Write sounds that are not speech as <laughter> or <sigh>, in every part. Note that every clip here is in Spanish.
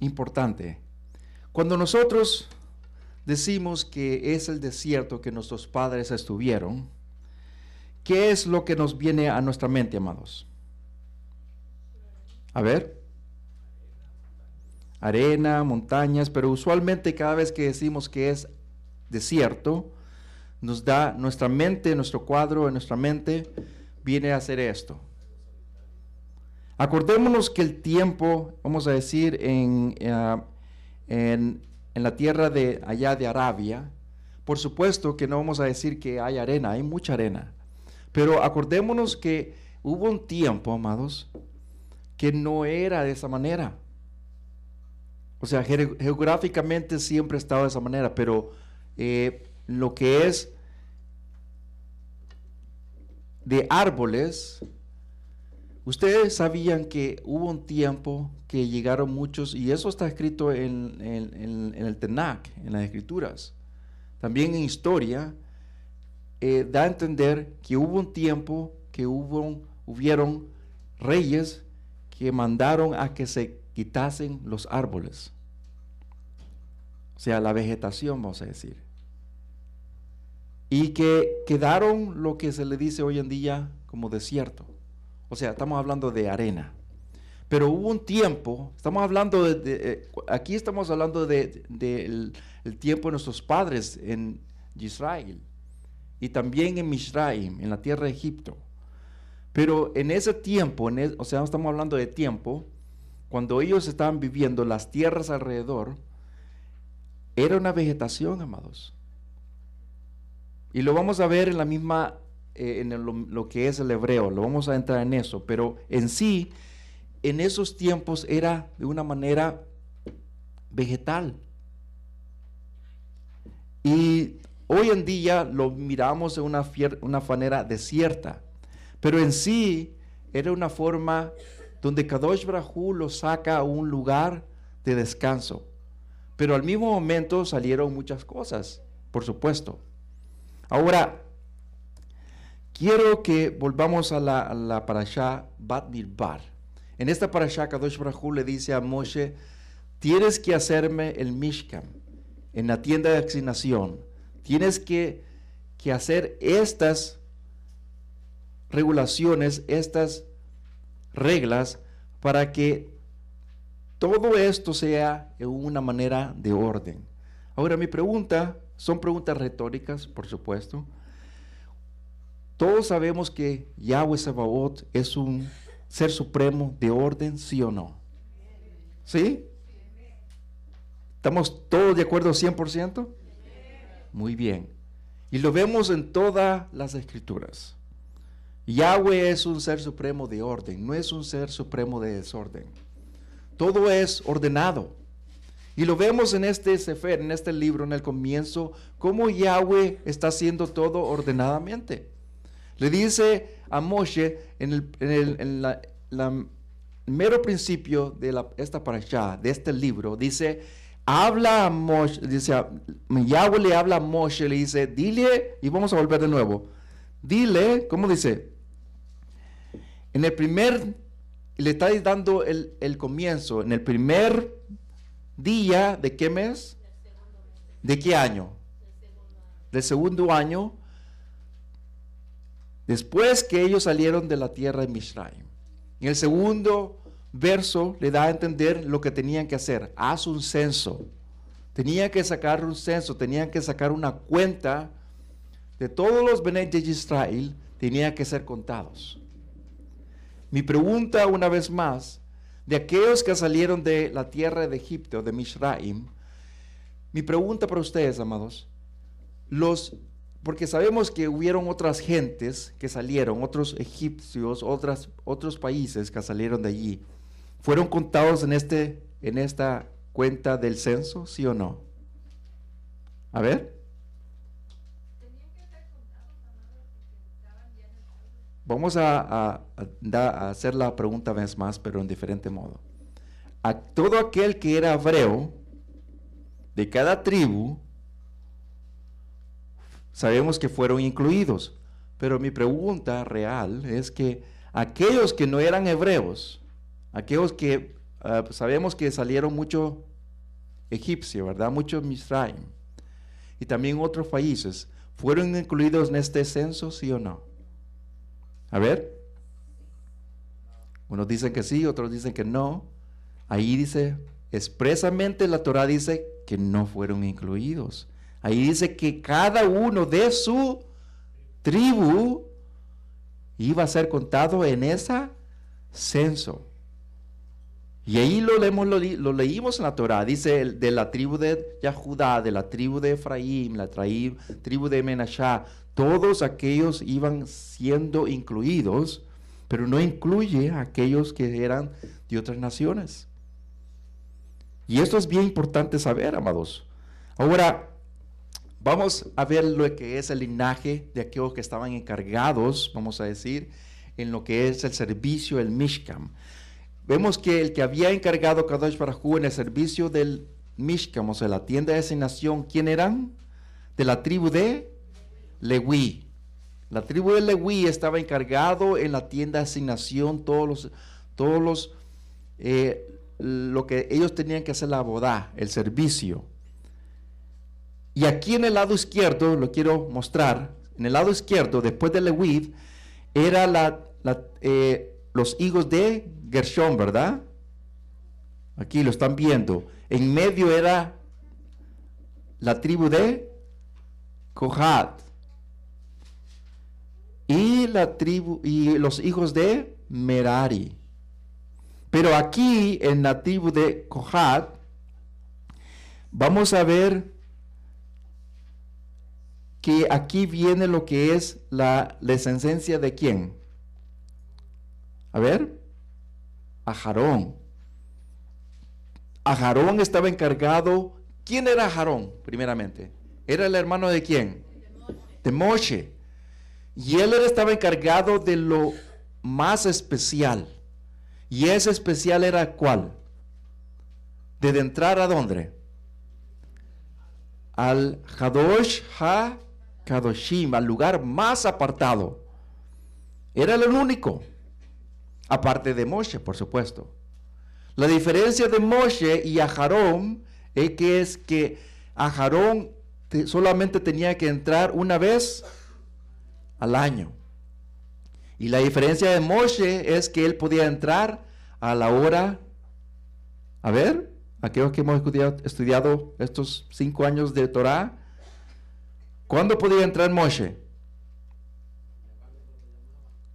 importante. Cuando nosotros decimos que es el desierto que nuestros padres estuvieron, ¿qué es lo que nos viene a nuestra mente, amados? A ver. Arena, montañas, pero usualmente cada vez que decimos que es desierto, nos da nuestra mente, nuestro cuadro en nuestra mente, viene a hacer esto. Acordémonos que el tiempo, vamos a decir, eh, en, en, la tierra de allá de Arabia, por supuesto que no vamos a decir que hay arena, hay mucha arena, pero acordémonos que hubo un tiempo, amados, que no era de esa manera. O sea, geográficamente siempre ha estado de esa manera, pero eh, lo que es de árboles, Ustedes sabían que hubo un tiempo que llegaron muchos, y eso está escrito en, el Tenac, en las Escrituras. También en historia, eh, da a entender que hubo un tiempo que hubo, hubieron reyes que mandaron a que se quitasen los árboles. O sea, la vegetación, vamos a decir. Y que quedaron lo que se le dice hoy en día como desierto. O sea, estamos hablando de arena. Pero hubo un tiempo, estamos hablando de, eh, aquí estamos hablando del de, el tiempo de nuestros padres en Israel y también en Mishraim, en la tierra de Egipto. Pero en ese tiempo, o sea, estamos hablando de tiempo, cuando ellos estaban viviendo las tierras alrededor, era una vegetación, amados. Y lo vamos a ver en la misma eh, en lo, que es el hebreo, lo vamos a entrar en eso, pero en sí, en esos tiempos era de una manera vegetal. Y hoy en día lo miramos de una, manera desierta, pero en sí era una forma donde Kadosh Brahu lo saca a un lugar de descanso. Pero al mismo momento salieron muchas cosas, por supuesto. Ahora, Quiero que volvamos a la, la parashá Bat En esta parashá, Kadosh Brahu le dice a Moshe, tienes que hacerme el Mishkan en la tienda de asignación. Tienes que, que hacer estas regulaciones, estas reglas, para que todo esto sea en una manera de orden. Ahora, mi pregunta, son preguntas retóricas, por supuesto. Todos sabemos que Yahweh Sabaoth es un ser supremo de orden, sí o no. ¿Sí? ¿Estamos todos de acuerdo 100%? Muy bien. Y lo vemos en todas las escrituras. Yahweh es un ser supremo de orden, no es un ser supremo de desorden. Todo es ordenado. Y lo vemos en este Sefer, en este libro, en el comienzo, cómo Yahweh está haciendo todo ordenadamente. Le dice a Moshe en el, mero principio de esta parasha, de este libro, dice, habla a Moshe, dice, Yahweh le habla a Moshe, le dice, dile, y vamos a volver de nuevo, dile, ¿cómo dice? En el primer, le estáis dando el, el comienzo, en el primer día, ¿de qué mes? ¿De qué año? Del segundo año después que ellos salieron de la tierra de Mishraim. En el segundo verso le da a entender lo que tenían que hacer. Haz un censo. Tenían que sacar un censo, tenían que sacar una cuenta de todos los Bene de Israel, tenían que ser contados. Mi pregunta una vez más, de aquellos que salieron de la tierra de Egipto, de Mishraim, mi pregunta para ustedes, amados, ¿los porque sabemos que hubieron otras gentes que salieron, otros egipcios, otras, otros países que salieron de allí. ¿Fueron contados en, este, en esta cuenta del censo, sí o no? A ver. Vamos a, hacer la pregunta vez más, pero en diferente modo. A todo aquel que era hebreo, de cada tribu, Sabemos que fueron incluidos, pero mi pregunta real es que aquellos que no eran hebreos, aquellos que ah, pues sabemos que salieron mucho egipcio ¿verdad? mucho Misraim, y también otros países, ¿fueron incluidos en este censo, sí o no? A ver. Unos dicen que sí, otros dicen que no. Ahí dice, expresamente la torá dice que no fueron incluidos. Ahí dice que cada uno de su tribu iba a ser contado en ese censo. Y ahí lo leemos, lo, leímos en la Torah. Dice de la tribu de Yahudá, de la tribu de Efraín, la tribu de Menasá. Todos aquellos iban siendo incluidos, pero no incluye a aquellos que eran de otras naciones. Y esto es bien importante saber, amados. Ahora, Vamos a ver lo que es el linaje de aquellos que estaban encargados, vamos a decir, en lo que es el servicio, del Mishkam. Vemos que el que había encargado Kadosh Barajú en el servicio del Mishkam, o sea, la tienda de asignación, ¿quién eran? De la tribu de Lewi. La tribu de Lewi estaba encargado en la tienda de asignación todos los, todos los, eh, lo que ellos tenían que hacer la boda, el servicio. Y aquí en el lado izquierdo, lo quiero mostrar, en el lado izquierdo, después de Lewi era la, eh, los hijos de Gershon, ¿verdad? Aquí lo están viendo. En medio era la tribu de Kohat. Y la tribu y los hijos de Merari. Pero aquí en la tribu de Kohat vamos a ver que aquí viene lo que es la descendencia de quién. A ver, a Jarón. A Jarón estaba encargado. ¿Quién era Jarón, primeramente? Era el hermano de quién? De Y él estaba encargado de lo más especial. Y ese especial era cuál? De entrar a dónde? Al Hadosh Ha Shim'a, al lugar más apartado. Era el único, aparte de Moshe, por supuesto. La diferencia de Moshe y Aharón es que, es que Aharón solamente tenía que entrar una vez al año. Y la diferencia de Moshe es que él podía entrar a la hora, a ver, aquellos que hemos estudiado, estudiado estos cinco años de Torah, ¿Cuándo podía entrar Moshe?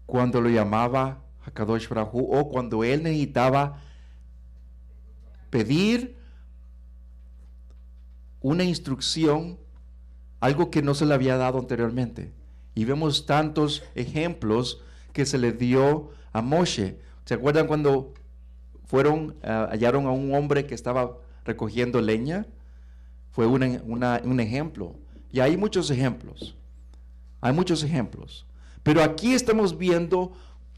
Cuando lo llamaba Hakadosh Brahu o cuando él necesitaba pedir una instrucción, algo que no se le había dado anteriormente. Y vemos tantos ejemplos que se le dio a Moshe. ¿Se acuerdan cuando fueron, eh, hallaron a un hombre que estaba recogiendo leña? Fue un ejemplo. Y hay muchos ejemplos. Hay muchos ejemplos. Pero aquí estamos viendo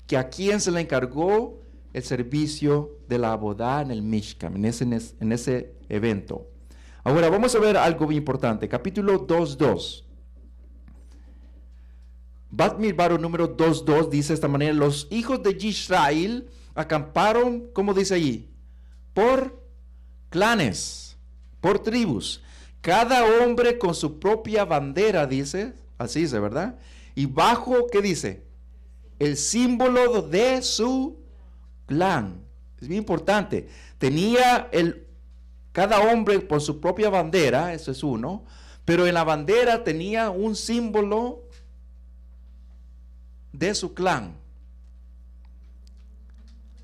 que a quién se le encargó el servicio de la boda en el Mishkam, en ese, en ese evento. Ahora vamos a ver algo muy importante. Capítulo 2.2. Batmir Baro número 2.2 dice de esta manera, los hijos de Israel acamparon, como dice allí, por clanes, por tribus. Cada hombre con su propia bandera, dice, así dice, ¿verdad? Y bajo, ¿qué dice? El símbolo de su clan. Es bien importante. Tenía el, cada hombre con su propia bandera, eso es uno, pero en la bandera tenía un símbolo de su clan.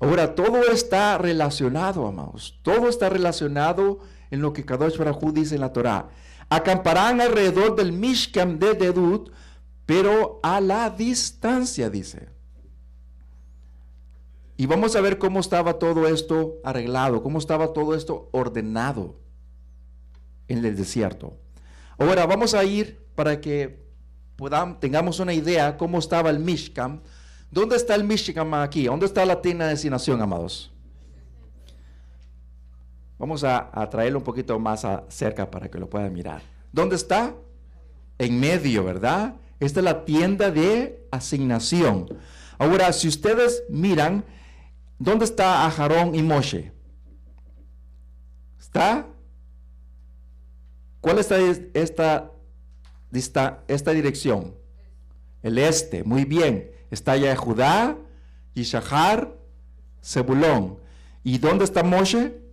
Ahora, todo está relacionado, amados. Todo está relacionado en lo que Kadosh Barajú dice en la Torá. Acamparán alrededor del Mishkan de Dedut, pero a la distancia, dice. Y vamos a ver cómo estaba todo esto arreglado, cómo estaba todo esto ordenado en el desierto. Ahora vamos a ir para que podamos, tengamos una idea cómo estaba el Mishkan. ¿Dónde está el Mishkan aquí? ¿Dónde está la tina de destinación, amados? Vamos a, traerlo un poquito más cerca para que lo puedan mirar. ¿Dónde está? En medio, ¿verdad? Esta es la tienda de asignación. Ahora, si ustedes miran, ¿dónde está Ajarón y Moshe? ¿Está? ¿Cuál está esta, esta, esta dirección? El este, muy bien. Está ya Judá, Ishahar, Zebulón. ¿Y dónde está Moshe?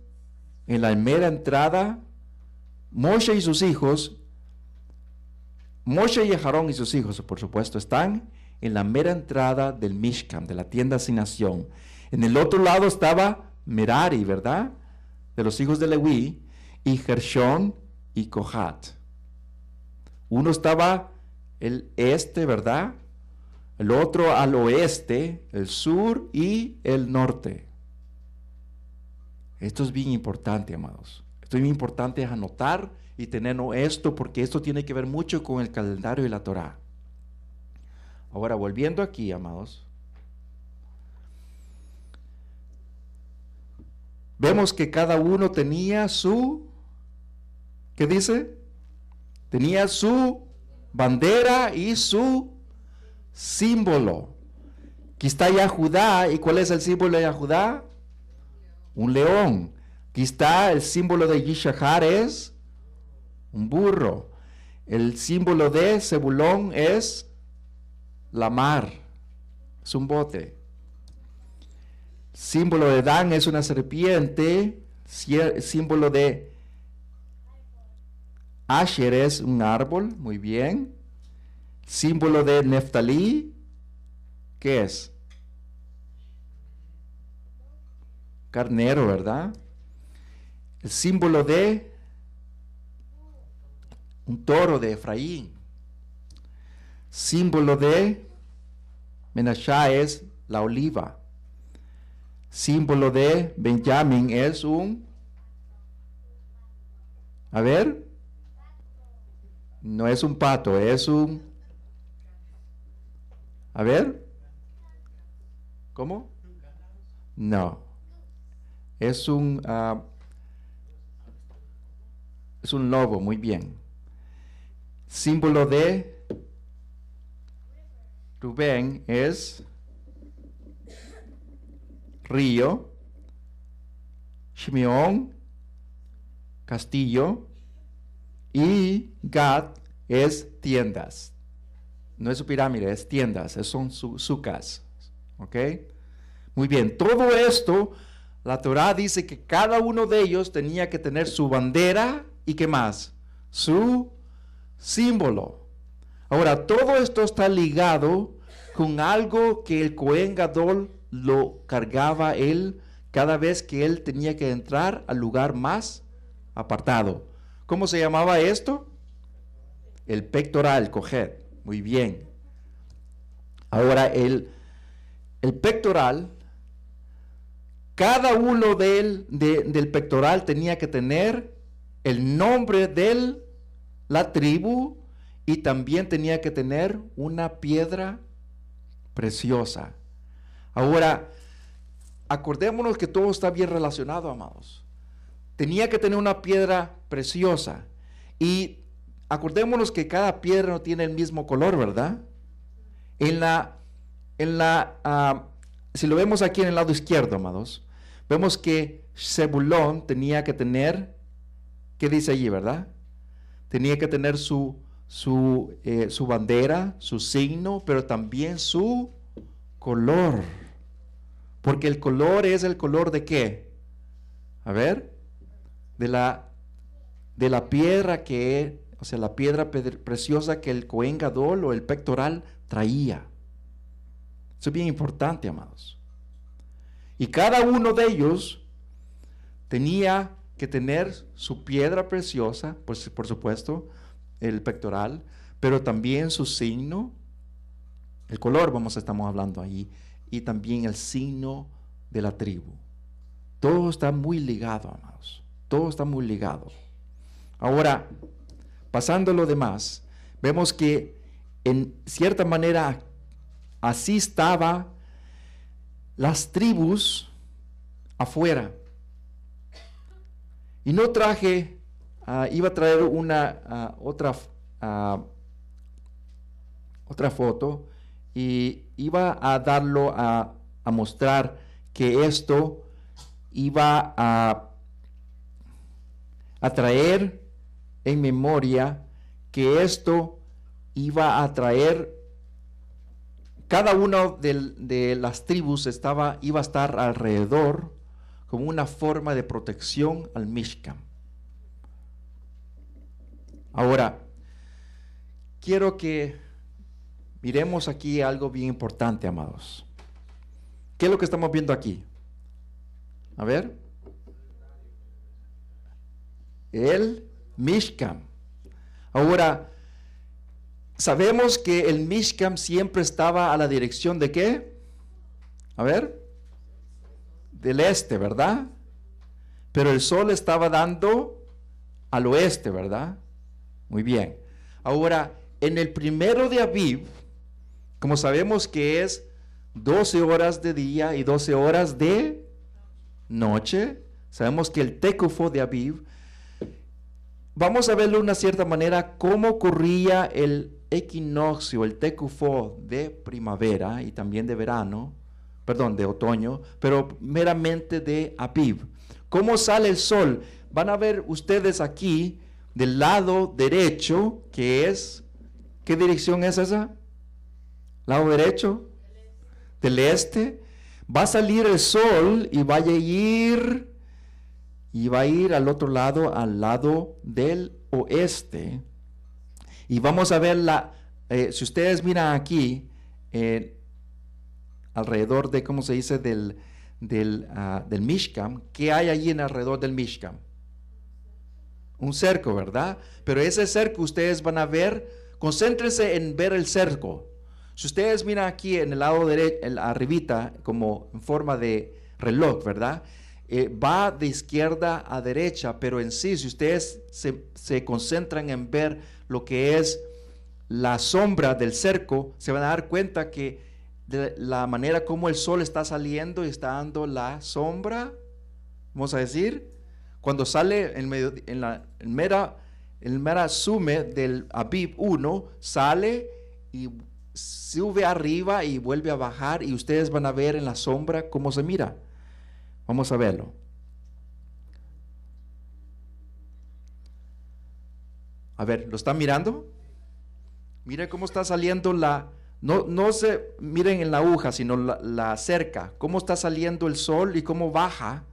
en la mera entrada, Moshe y sus hijos, Moshe y Aarón y sus hijos, por supuesto, están en la mera entrada del Mishkan, de la tienda sin nación. En el otro lado estaba Merari, ¿verdad? De los hijos de Leví, y Gershón y Kohat. Uno estaba el este, ¿verdad? El otro al oeste, el sur y el norte. Esto es bien importante, amados. Esto es bien importante anotar y tener esto, porque esto tiene que ver mucho con el calendario y la Torah. Ahora, volviendo aquí, amados, vemos que cada uno tenía su, ¿qué dice? Tenía su bandera y su símbolo. Aquí está Yahudá, ¿y cuál es el símbolo de Judá? un león. está el símbolo de Yishahar es un burro. El símbolo de Zebulón es la mar, es un bote. Símbolo de Dan es una serpiente. Símbolo de Asher es un árbol, muy bien. Símbolo de Neftalí, ¿qué es? carnero, ¿verdad? El símbolo de un toro de Efraín. Símbolo de Menasha es la oliva. Símbolo de Benjamín es un... A ver. No es un pato, es un... A ver. ¿Cómo? No. Es un, ah, es un lobo, muy bien. Símbolo de Rubén es río, Shimeón, castillo y Gat es tiendas. No es su pirámide, es tiendas, son su, sucas. ¿Ok? Muy bien, todo esto la Torá dice que cada uno de ellos tenía que tener su bandera y qué más, su símbolo. Ahora, todo esto está ligado con algo que el Cohen Gadol lo cargaba él cada vez que él tenía que entrar al lugar más apartado. ¿Cómo se llamaba esto? El pectoral, coger. Muy bien. Ahora, el pectoral cada uno del, del pectoral tenía que tener el nombre de la tribu y también tenía que tener una piedra preciosa. Ahora, acordémonos que todo está bien relacionado, amados. Tenía que tener una piedra preciosa y acordémonos que cada piedra no tiene el mismo color, ¿verdad? En la, en la ah, si lo vemos aquí en el lado izquierdo, amados, vemos que Zebulón tenía que tener, ¿qué dice allí, verdad? Tenía que tener su, su, eh, su bandera, su signo, pero también su color. Porque el color es el color de qué? A ver, de la, de la piedra que, o sea, la piedra preciosa que el Cohen Gadol o el pectoral traía. Eso es bien importante, amados. Y cada uno de ellos tenía que tener su piedra preciosa, pues por supuesto, el pectoral, pero también su signo, el color, vamos, estamos hablando ahí, y también el signo de la tribu. Todo está muy ligado, amados. Todo está muy ligado. Ahora, pasando lo demás, vemos que en cierta manera Así estaba las tribus afuera. Y no traje, ah, iba a traer una ah, otra ah, otra foto y iba a darlo a, mostrar que esto iba a, a traer en memoria que esto iba a traer cada una de, las tribus estaba, iba a estar alrededor como una forma de protección al Mishkan. Ahora, quiero que miremos aquí algo bien importante, amados. ¿Qué es lo que estamos viendo aquí? A ver. El Mishkan. Ahora, Sabemos que el Mishkam siempre estaba a la dirección de qué? A ver, del este, ¿verdad? Pero el sol estaba dando al oeste, ¿verdad? Muy bien. Ahora, en el primero de Aviv, como sabemos que es 12 horas de día y 12 horas de noche, sabemos que el Tecufo de Aviv, vamos a verlo de una cierta manera, cómo ocurría el equinoccio, el tecufo de primavera y también de verano, perdón, de otoño, pero meramente de apib ¿Cómo sale el sol? Van a ver ustedes aquí del lado derecho, que es, ¿qué dirección es esa? Lado derecho, del este. este. Va a salir el sol y va a ir, y va a ir al otro lado, al lado del oeste y vamos a ver eh, si ustedes miran aquí, eh, alrededor de, ¿cómo se dice?, del, del, ah, Mishkam, ¿qué hay allí en alrededor del Mishkam? Un cerco, ¿verdad? Pero ese cerco ustedes van a ver, concéntrense en ver el cerco. Si ustedes miran aquí en el lado derecho, arribita, como en forma de reloj, ¿verdad? Eh, va de izquierda a derecha, pero en sí, si ustedes se, se concentran en ver lo que es la sombra del cerco, se van a dar cuenta que de la manera como el sol está saliendo y está dando la sombra, vamos a decir, cuando sale en, medio, en la mera, el mera sume del Abib 1, sale y sube arriba y vuelve a bajar y ustedes van a ver en la sombra cómo se mira. Vamos a verlo. A ver, ¿lo están mirando? Mire cómo está saliendo la... No, no se miren en la aguja, sino la, cerca. Cómo está saliendo el sol y cómo baja.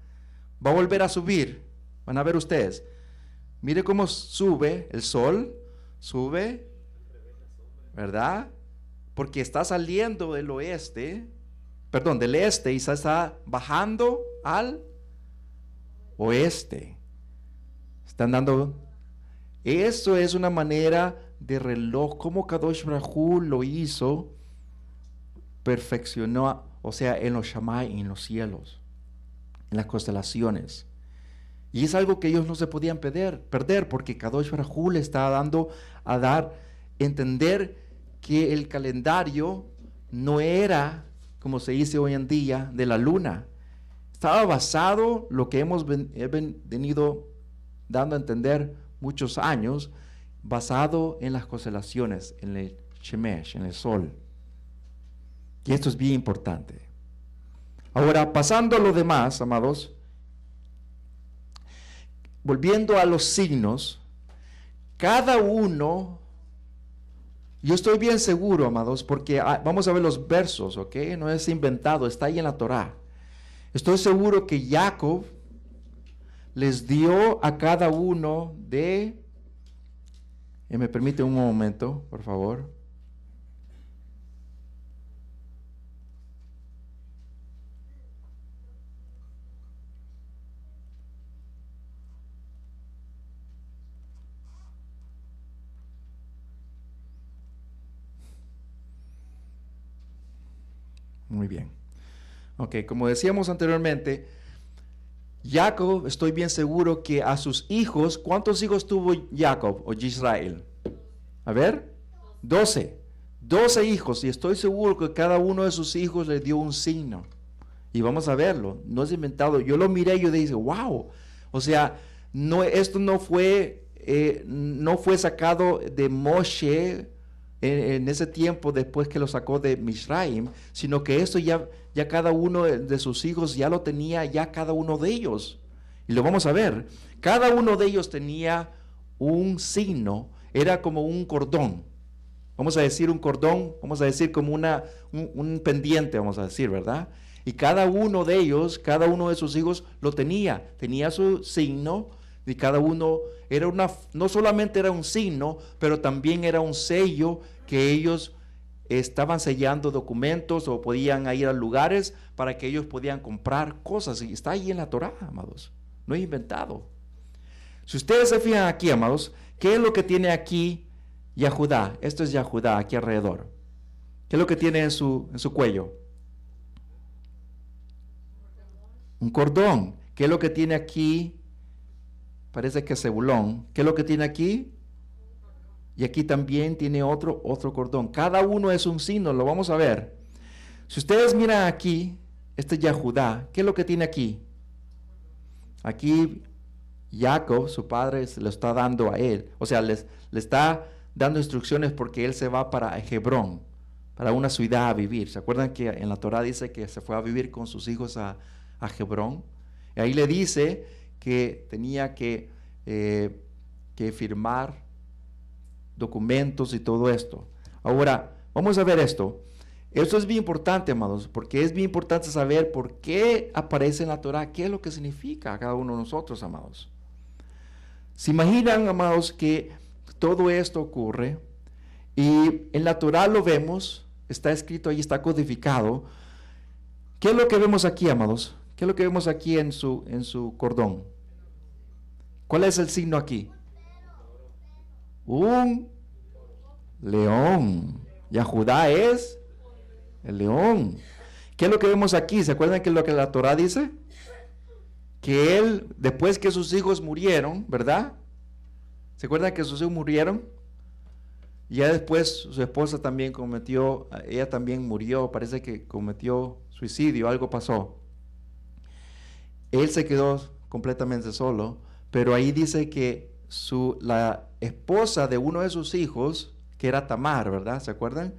Va a volver a subir. Van a ver ustedes. Mire cómo sube el sol. Sube. ¿Verdad? Porque está saliendo del oeste. Perdón, del este y está bajando al oeste. Están dando eso es una manera de reloj, como Kadosh Brahu lo hizo, perfeccionó, o sea, en los Shammai, en los cielos, en las constelaciones. Y es algo que ellos no se podían perder, perder porque Kadosh Brahu le estaba dando a dar, entender que el calendario no era, como se dice hoy en día, de la luna. Estaba basado lo que hemos venido dando a entender muchos años basado en las constelaciones, en el Shemesh, en el sol. Y esto es bien importante. Ahora, pasando a lo demás, amados, volviendo a los signos, cada uno, yo estoy bien seguro, amados, porque ah, vamos a ver los versos, ¿ok? No es inventado, está ahí en la Torá. Estoy seguro que Jacob les dio a cada uno de... Eh, me permite un momento, por favor. Muy bien. Ok, como decíamos anteriormente, Jacob, estoy bien seguro que a sus hijos, ¿cuántos hijos tuvo Jacob o Israel? A ver, doce, doce hijos, y estoy seguro que cada uno de sus hijos le dio un signo. Y vamos a verlo, no es inventado. Yo lo miré y yo dije, wow. O sea, no, esto no fue, eh, no fue sacado de Moshe en, ese tiempo después que lo sacó de Mishraim, sino que esto ya, ya cada uno de sus hijos ya lo tenía, ya cada uno de ellos. Y lo vamos a ver. Cada uno de ellos tenía un signo, era como un cordón. Vamos a decir un cordón, vamos a decir como una, un pendiente, vamos a decir, ¿verdad? Y cada uno de ellos, cada uno de sus hijos lo tenía, tenía su signo, y cada uno era una, no solamente era un signo, pero también era un sello que ellos estaban sellando documentos o podían ir a lugares para que ellos podían comprar cosas. Y está ahí en la Torá, amados. No es inventado. Si ustedes se fijan aquí, amados, ¿qué es lo que tiene aquí Yahudá? Esto es Yahudá, aquí alrededor. ¿Qué es lo que tiene en su, en su cuello? Un cordón. ¿Qué es lo que tiene aquí parece que Zebulón, ¿qué es lo que tiene aquí? Y aquí también tiene otro, otro cordón. Cada uno es un signo, lo vamos a ver. Si ustedes miran aquí, este es Yahudá, ¿qué es lo que tiene aquí? Aquí Jacob, su padre, se lo está dando a él. O sea, le está dando instrucciones porque él se va para Hebrón, para una ciudad a vivir. ¿Se acuerdan que en la Torah dice que se fue a vivir con sus hijos a, a Hebrón? Y ahí le dice que tenía que, eh, que firmar documentos y todo esto. Ahora, vamos a ver esto. Esto es bien importante, amados, porque es bien importante saber por qué aparece en la Torah, qué es lo que significa a cada uno de nosotros, amados. Se imaginan, amados, que todo esto ocurre y en la Torah lo vemos, está escrito ahí, está codificado. ¿Qué es lo que vemos aquí, amados? ¿Qué es lo que vemos aquí en su, en su cordón? ¿Cuál es el signo aquí? Un león. Ya Judá es el león. ¿Qué es lo que vemos aquí? ¿Se acuerdan que es lo que la Torah dice? Que él, después que sus hijos murieron, ¿verdad? ¿Se acuerdan que sus hijos murieron? Ya después su esposa también cometió, ella también murió, parece que cometió suicidio, algo pasó. Él se quedó completamente solo, pero ahí dice que su, la esposa de uno de sus hijos, que era Tamar, ¿verdad? ¿Se acuerdan?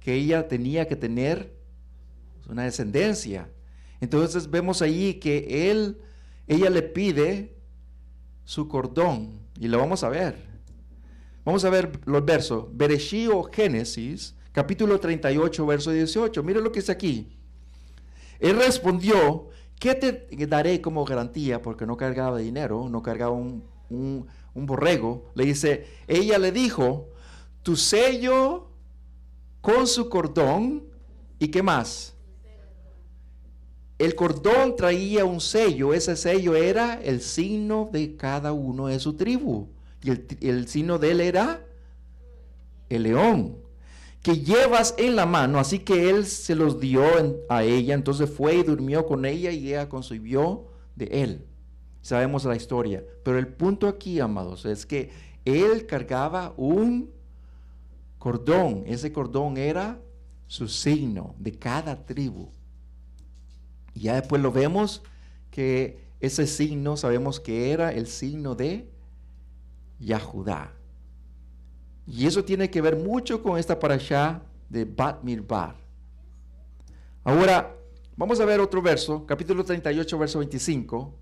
Que ella tenía que tener una descendencia. Entonces vemos allí que él, ella le pide su cordón y lo vamos a ver. Vamos a ver los versos. Berechío Génesis, capítulo 38, verso 18. Mire lo que dice aquí. Él respondió, ¿Qué te daré como garantía? Porque no cargaba dinero, no cargaba un, borrego. Le dice, ella le dijo, tu sello con su cordón y qué más. El cordón traía un sello, ese sello era el signo de cada uno de su tribu. Y el, el signo de él era el león que llevas en la mano. Así que él se los dio a ella. Entonces fue y durmió con ella y ella concibió de él. Sabemos la historia. Pero el punto aquí, amados, es que él cargaba un cordón. Ese cordón era su signo de cada tribu. Y ya después lo vemos que ese signo sabemos que era el signo de Yahudá. Y eso tiene que ver mucho con esta parasha de Bat Mirbar. Ahora, vamos a ver otro verso, capítulo 38, verso 25.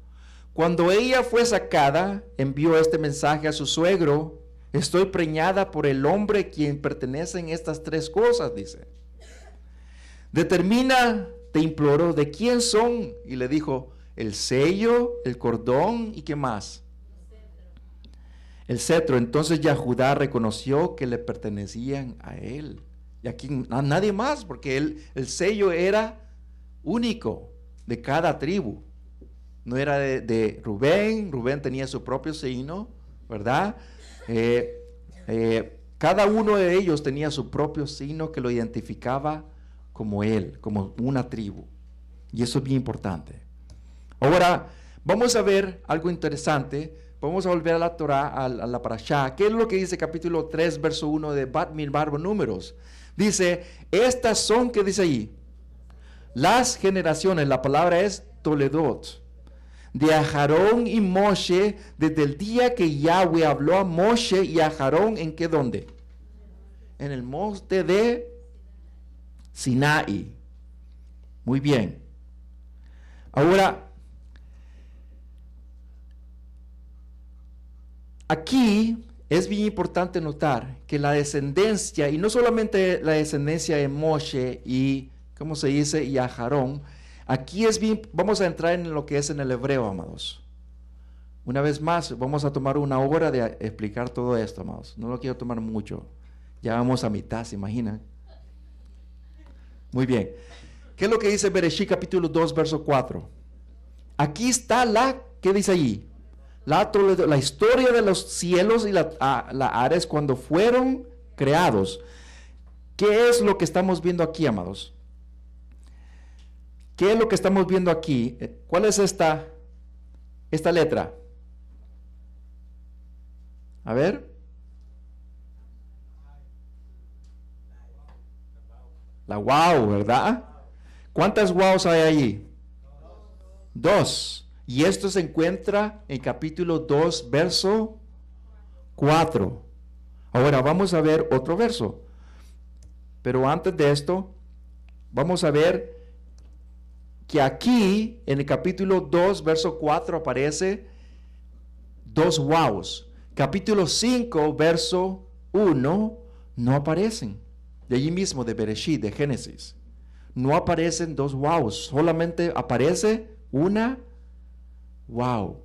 Cuando ella fue sacada, envió este mensaje a su suegro, estoy preñada por el hombre quien pertenecen estas tres cosas, dice. Determina, te imploro, ¿de quién son? Y le dijo, el sello, el cordón y qué más el cetro. Entonces ya Judá reconoció que le pertenecían a él y aquí a nadie más, porque él, el sello era único de cada tribu. No era de, Rubén, Rubén tenía su propio signo, ¿verdad? Eh, eh, cada uno de ellos tenía su propio signo que lo identificaba como él, como una tribu. Y eso es bien importante. Ahora, vamos a ver algo interesante Vamos a volver a la Torah, a, la, la Parashá. ¿Qué es lo que dice capítulo 3, verso 1 de Bat Barbo Números? Dice, estas son, ¿qué dice ahí? Las generaciones, la palabra es Toledot. De Ajarón y Moshe, desde el día que Yahweh habló a Moshe y a Ajarón, ¿en qué dónde? En el monte de Sinaí. Muy bien. Ahora, Aquí es bien importante notar que la descendencia, y no solamente la descendencia de Moshe y, ¿cómo se dice?, y a Jarón, aquí es bien, vamos a entrar en lo que es en el hebreo, amados. Una vez más, vamos a tomar una hora de explicar todo esto, amados. No lo quiero tomar mucho. Ya vamos a mitad, ¿se imaginan? Muy bien. ¿Qué es lo que dice Bereshí capítulo 2, verso 4? Aquí está la, ¿qué dice allí? La, historia de los cielos y la, Ares cuando fueron creados. ¿Qué es lo que estamos viendo aquí, amados? ¿Qué es lo que estamos viendo aquí? Eh, ¿Cuál es esta, esta letra? A ver. La wow, ¿verdad? ¿Cuántas wows hay allí? Dos. Y esto se encuentra en capítulo 2, verso 4. Ahora vamos a ver otro verso. Pero antes de esto, vamos a ver que aquí en el capítulo 2, verso 4 aparece dos wows. Capítulo 5, verso 1, no aparecen. De allí mismo, de Bereshit, de Génesis. No aparecen dos wows, solamente aparece una Wow.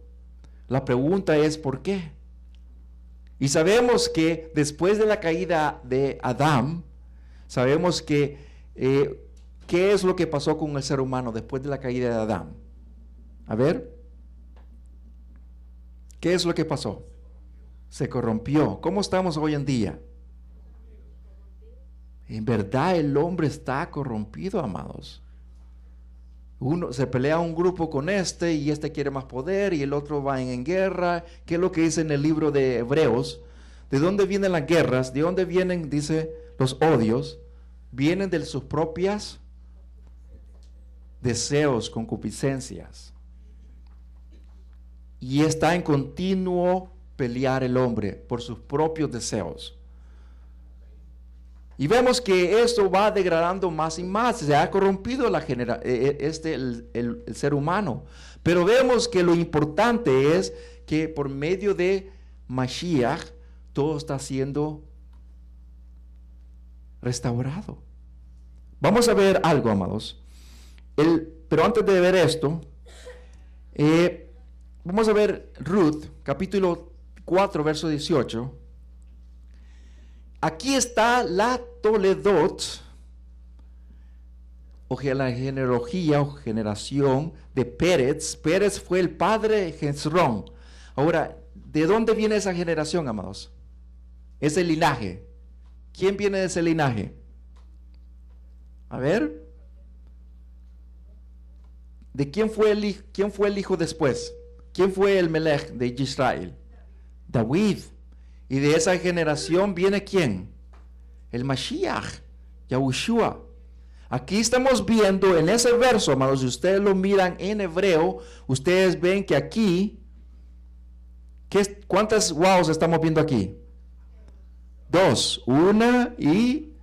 La pregunta es ¿por qué? Y sabemos que después de la caída de Adán, sabemos que eh, qué es lo que pasó con el ser humano después de la caída de Adán. A ver, ¿qué es lo que pasó? Se corrompió. ¿Cómo estamos hoy en día? En verdad el hombre está corrompido, amados uno se pelea un grupo con este y este quiere más poder y el otro va en, guerra, que es lo que dice en el libro de Hebreos, de dónde vienen las guerras, de dónde vienen, dice, los odios, vienen de sus propias deseos, concupiscencias. Y está en continuo pelear el hombre por sus propios deseos. Y vemos que esto va degradando más y más, se ha corrompido la genera e-, e-, este, el, ser humano. Pero vemos que lo importante es que por medio de Mashiach todo está siendo restaurado. Vamos a ver algo, amados. pero antes de ver esto, eh, vamos a ver Ruth, capítulo 4, verso 18. Aquí está la Toledot, o la genealogía o generación de Pérez. Pérez fue el padre de Jezrón. Ahora, ¿de dónde viene esa generación, amados? Ese linaje. ¿Quién viene de ese linaje? A ver. ¿De quién fue el, quién fue el hijo después? ¿Quién fue el Melech de Israel? David. Y de esa generación viene quién? El Mashiach, Yahushua. Aquí estamos viendo en ese verso, amados, si ustedes lo miran en hebreo, ustedes ven que aquí, ¿qué, ¿cuántas wows estamos viendo aquí? Dos, una y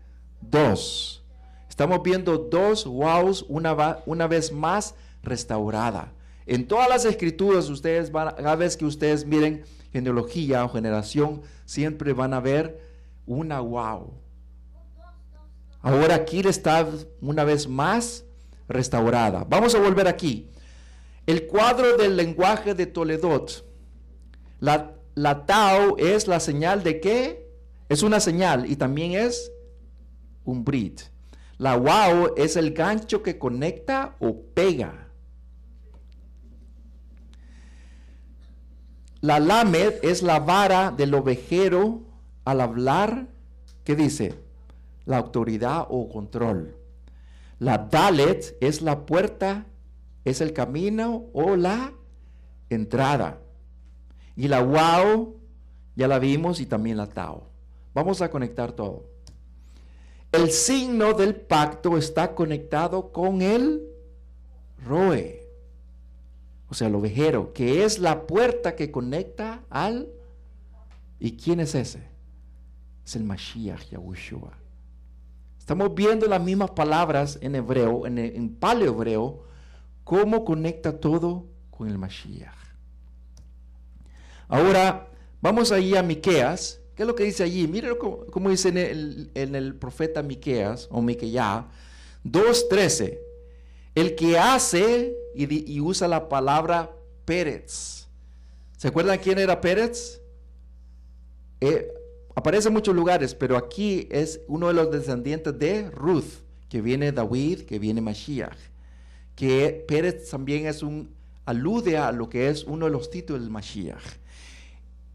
dos. Estamos viendo dos wows una, una vez más restaurada. En todas las escrituras, ustedes van, cada vez que ustedes miren genealogía o generación, siempre van a ver una wow. Ahora aquí está una vez más restaurada. Vamos a volver aquí. El cuadro del lenguaje de Toledot. La, la Tau es la señal de qué? Es una señal y también es un brit. La wow es el gancho que conecta o pega. La lamed es la vara del ovejero al hablar, ¿qué dice? La autoridad o control. La dalet es la puerta, es el camino o la entrada. Y la wow ya la vimos y también la tao. Vamos a conectar todo. El signo del pacto está conectado con el roe o sea, el ovejero, que es la puerta que conecta al... ¿Y quién es ese? Es el Mashiach Yahushua. Estamos viendo las mismas palabras en hebreo, en, en paleo hebreo, cómo conecta todo con el Mashiach. Ahora, vamos ahí a Miqueas. ¿Qué es lo que dice allí? Miren cómo, dice en el, profeta Miqueas o Miqueya 2.13. El que hace y, usa la palabra Pérez. ¿Se acuerdan quién era Pérez? Eh, aparece en muchos lugares, pero aquí es uno de los descendientes de Ruth, que viene David, que viene Mashiach, que Pérez también es un, alude a lo que es uno de los títulos del Mashiach.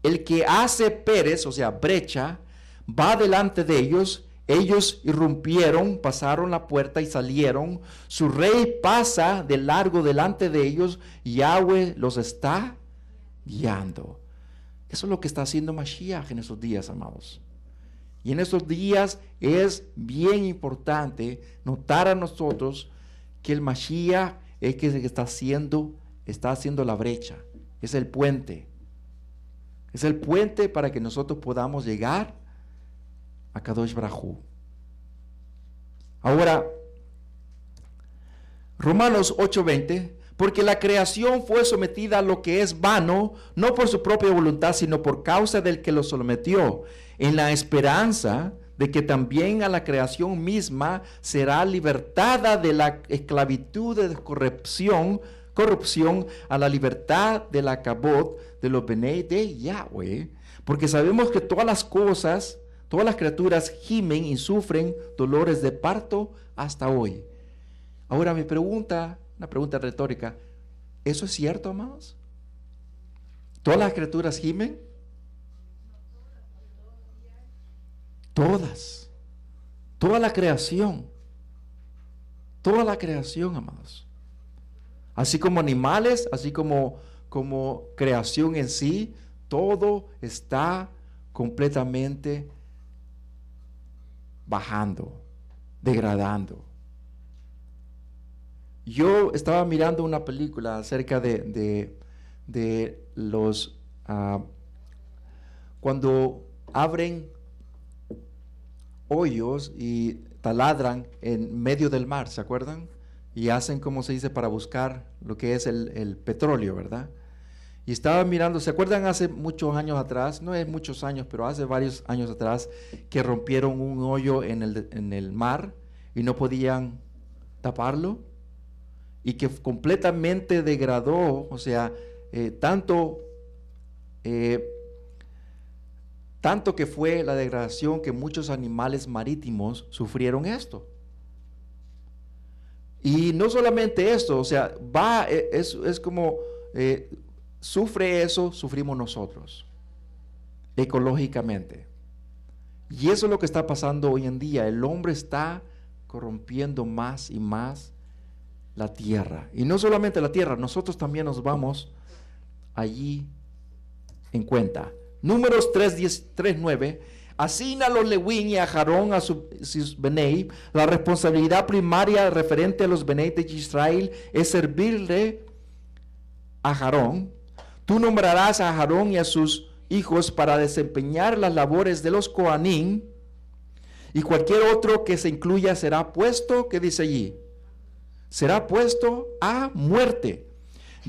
El que hace Pérez, o sea, brecha, va delante de ellos ellos irrumpieron, pasaron la puerta y salieron. Su rey pasa de largo delante de ellos. Yahweh los está guiando. Eso es lo que está haciendo Mashiach en esos días, amados. Y en estos días es bien importante notar a nosotros que el Mashiach es que está haciendo, está haciendo la brecha, es el puente. Es el puente para que nosotros podamos llegar a Kadosh Brahu. Ahora, Romanos 8:20, porque la creación fue sometida a lo que es vano, no por su propia voluntad, sino por causa del que lo sometió, en la esperanza de que también a la creación misma será libertada de la esclavitud de corrupción, corrupción a la libertad de la cabot de los Benei de Yahweh, porque sabemos que todas las cosas Todas las criaturas gimen y sufren dolores de parto hasta hoy. Ahora mi pregunta, una pregunta retórica, ¿eso es cierto, amados? ¿Todas las criaturas gimen? Todas. Toda la creación. Toda la creación, amados. Así como animales, así como, como creación en sí, todo está completamente bajando, degradando. Yo estaba mirando una película acerca de, los... Ah, cuando abren hoyos y taladran en medio del mar, ¿se acuerdan? Y hacen, como se dice, para buscar lo que es el petróleo, ¿verdad? Y estaba mirando, ¿se acuerdan hace muchos años atrás? No es muchos años, pero hace varios años atrás que rompieron un hoyo en el, mar y no podían taparlo y que completamente degradó, o sea, eh, tanto, eh, tanto que fue la degradación que muchos animales marítimos sufrieron esto. Y no solamente esto, o sea, va, e, es, es como eh, sufre eso, sufrimos nosotros, ecológicamente. Y eso es lo que está pasando hoy en día. El hombre está corrompiendo más y más la tierra. Y no solamente la tierra, nosotros también nos vamos allí en cuenta. Números 3.9. Asigna a los Lewin y a Jarón a sus Benei. La responsabilidad primaria referente a los Benei de Israel es servirle a Jarón Tú nombrarás a Aarón y a sus hijos para desempeñar las labores de los Coanín, y cualquier otro que se incluya será puesto, ¿qué dice allí? Será puesto a muerte.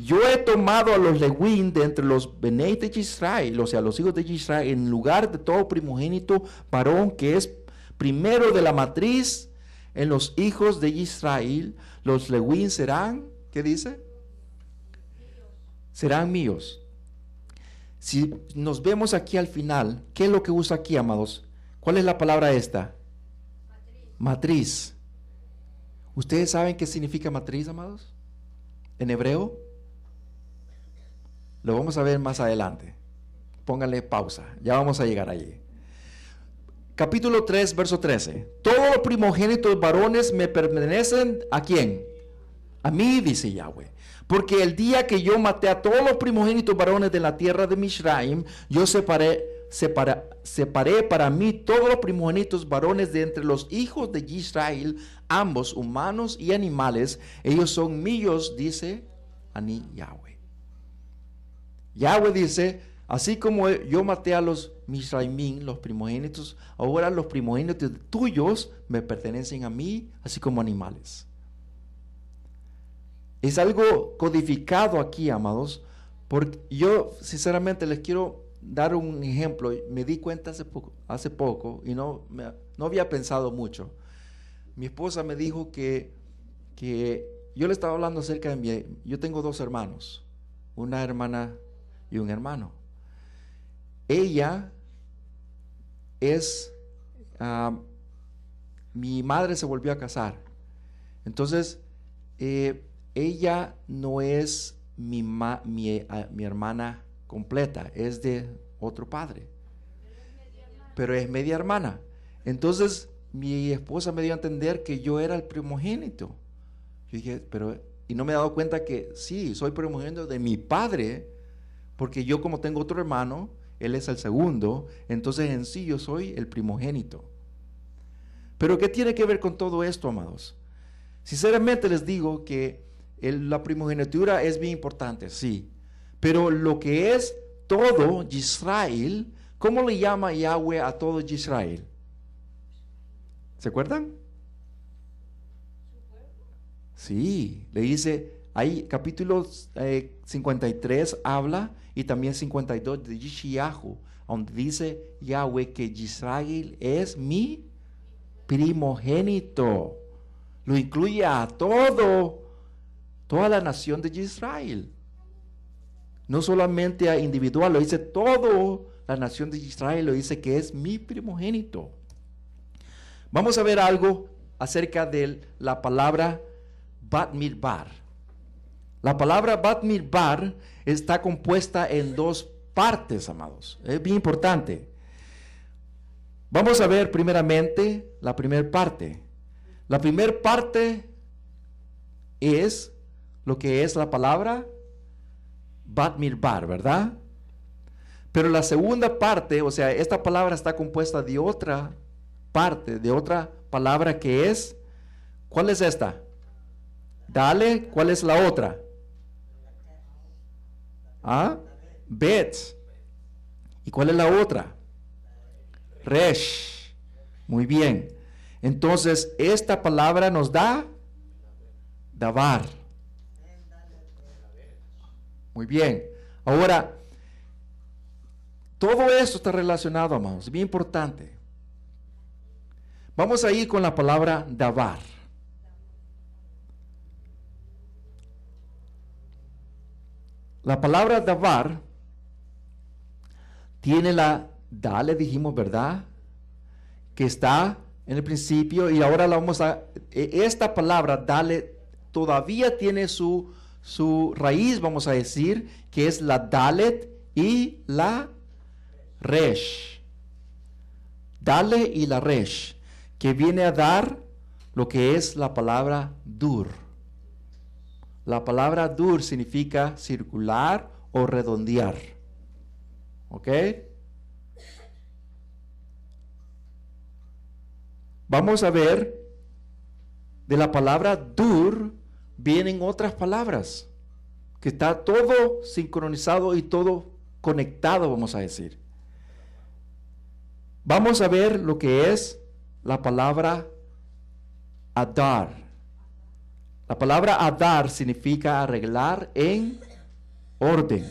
Yo he tomado a los Lewin de entre los Beneit de Israel, o sea, los hijos de Israel, en lugar de todo primogénito varón que es primero de la matriz en los hijos de Israel, los Lewin serán, ¿qué dice? serán míos. Si nos vemos aquí al final, ¿qué es lo que usa aquí, amados? ¿Cuál es la palabra esta? Matriz. ¿Ustedes saben qué significa matriz, amados? En hebreo. Lo vamos a ver más adelante. Pónganle pausa. Ya vamos a llegar allí. Capítulo 3, verso 13. Todos los primogénitos varones me pertenecen a quién? A mí, dice Yahweh. Porque el día que yo maté a todos los primogénitos varones de la tierra de Mishraim, yo separé, separé para mí todos los primogénitos varones de entre los hijos de Israel, ambos humanos y animales. Ellos son míos, dice Ani Yahweh. Yahweh dice, así como yo maté a los Mishraimín, los primogénitos, ahora los primogénitos tuyos me pertenecen a mí, así como animales. Es algo codificado aquí, amados, porque yo sinceramente les quiero dar un ejemplo. Me di cuenta hace poco, hace poco y no, no había pensado mucho. Mi esposa me dijo que, yo le estaba hablando acerca de mi... Yo tengo dos hermanos, una hermana y un hermano. Ella es... mi madre se volvió a casar. Entonces, eh, ella no es mi, mi, hermana completa, es de otro padre. Pero es media hermana. Entonces mi esposa me dio a entender que yo era el primogénito. Yo dije, pero, y no me he dado cuenta que sí, soy primogénito de mi padre, porque yo como tengo otro hermano, él es el segundo, entonces en sí yo soy el primogénito. Pero ¿qué tiene que ver con todo esto, amados? Sinceramente les digo que la primogenitura es bien importante, sí. Pero lo que es todo Israel, ¿cómo le llama Yahweh a todo Israel? ¿Se acuerdan? Sí, le dice, ahí capítulo 53 eh, habla y también 52 de Yishiyahu, donde dice Yahweh que Israel es mi primogénito. Lo incluye a todo toda la nación de Israel. No solamente a individual, lo dice todo la nación de Israel, lo dice que es mi primogénito. Vamos a ver algo acerca de la palabra Bat Milbar. La palabra Bat Milbar está compuesta en dos partes, amados. Es bien importante. Vamos a ver primeramente la primera parte. La primera parte es lo que es la palabra bat ¿verdad? Pero la segunda parte, o sea, esta palabra está compuesta de otra parte, de otra palabra que es, ¿cuál es esta? Dale, ¿cuál es la otra? ¿Ah? Bet. ¿Y cuál es la otra? Resh. Muy bien. Entonces, esta palabra nos da davar. Muy bien. Ahora, todo esto está relacionado, amados, bien importante. Vamos a ir con la palabra davar. La palabra davar tiene la dale, dijimos, ¿verdad? Que está en el principio y ahora la vamos a... E, esta palabra, dale, todavía tiene su su raíz, vamos a decir, que es la Dalet y la Resh. Dale y la Resh, que viene a dar lo que es la palabra dur. La palabra dur significa circular o redondear. ¿Ok? Vamos a ver de la palabra dur vienen otras palabras, que está todo sincronizado y todo conectado, vamos a decir. Vamos a ver lo que es la palabra adar. La palabra adar significa arreglar en orden.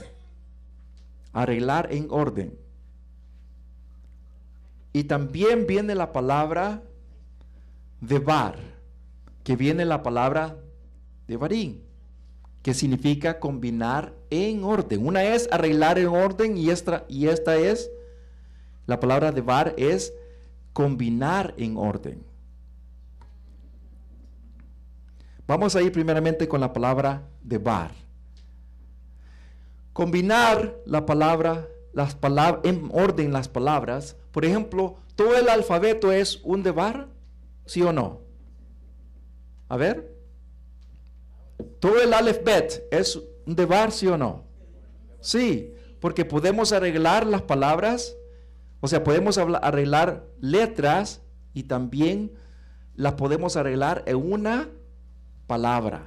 Arreglar en orden. Y también viene la palabra de bar que viene la palabra de que significa combinar en orden. Una es arreglar en orden y esta, y esta es, la palabra de bar es combinar en orden. Vamos a ir primeramente con la palabra de bar. Combinar la palabra, las palabras, en orden las palabras. Por ejemplo, todo el alfabeto es un de bar, ¿sí o no? A ver. Todo el alefbet es un debar, sí o no? Sí, porque podemos arreglar las palabras, o sea, podemos arreglar letras y también las podemos arreglar en una palabra.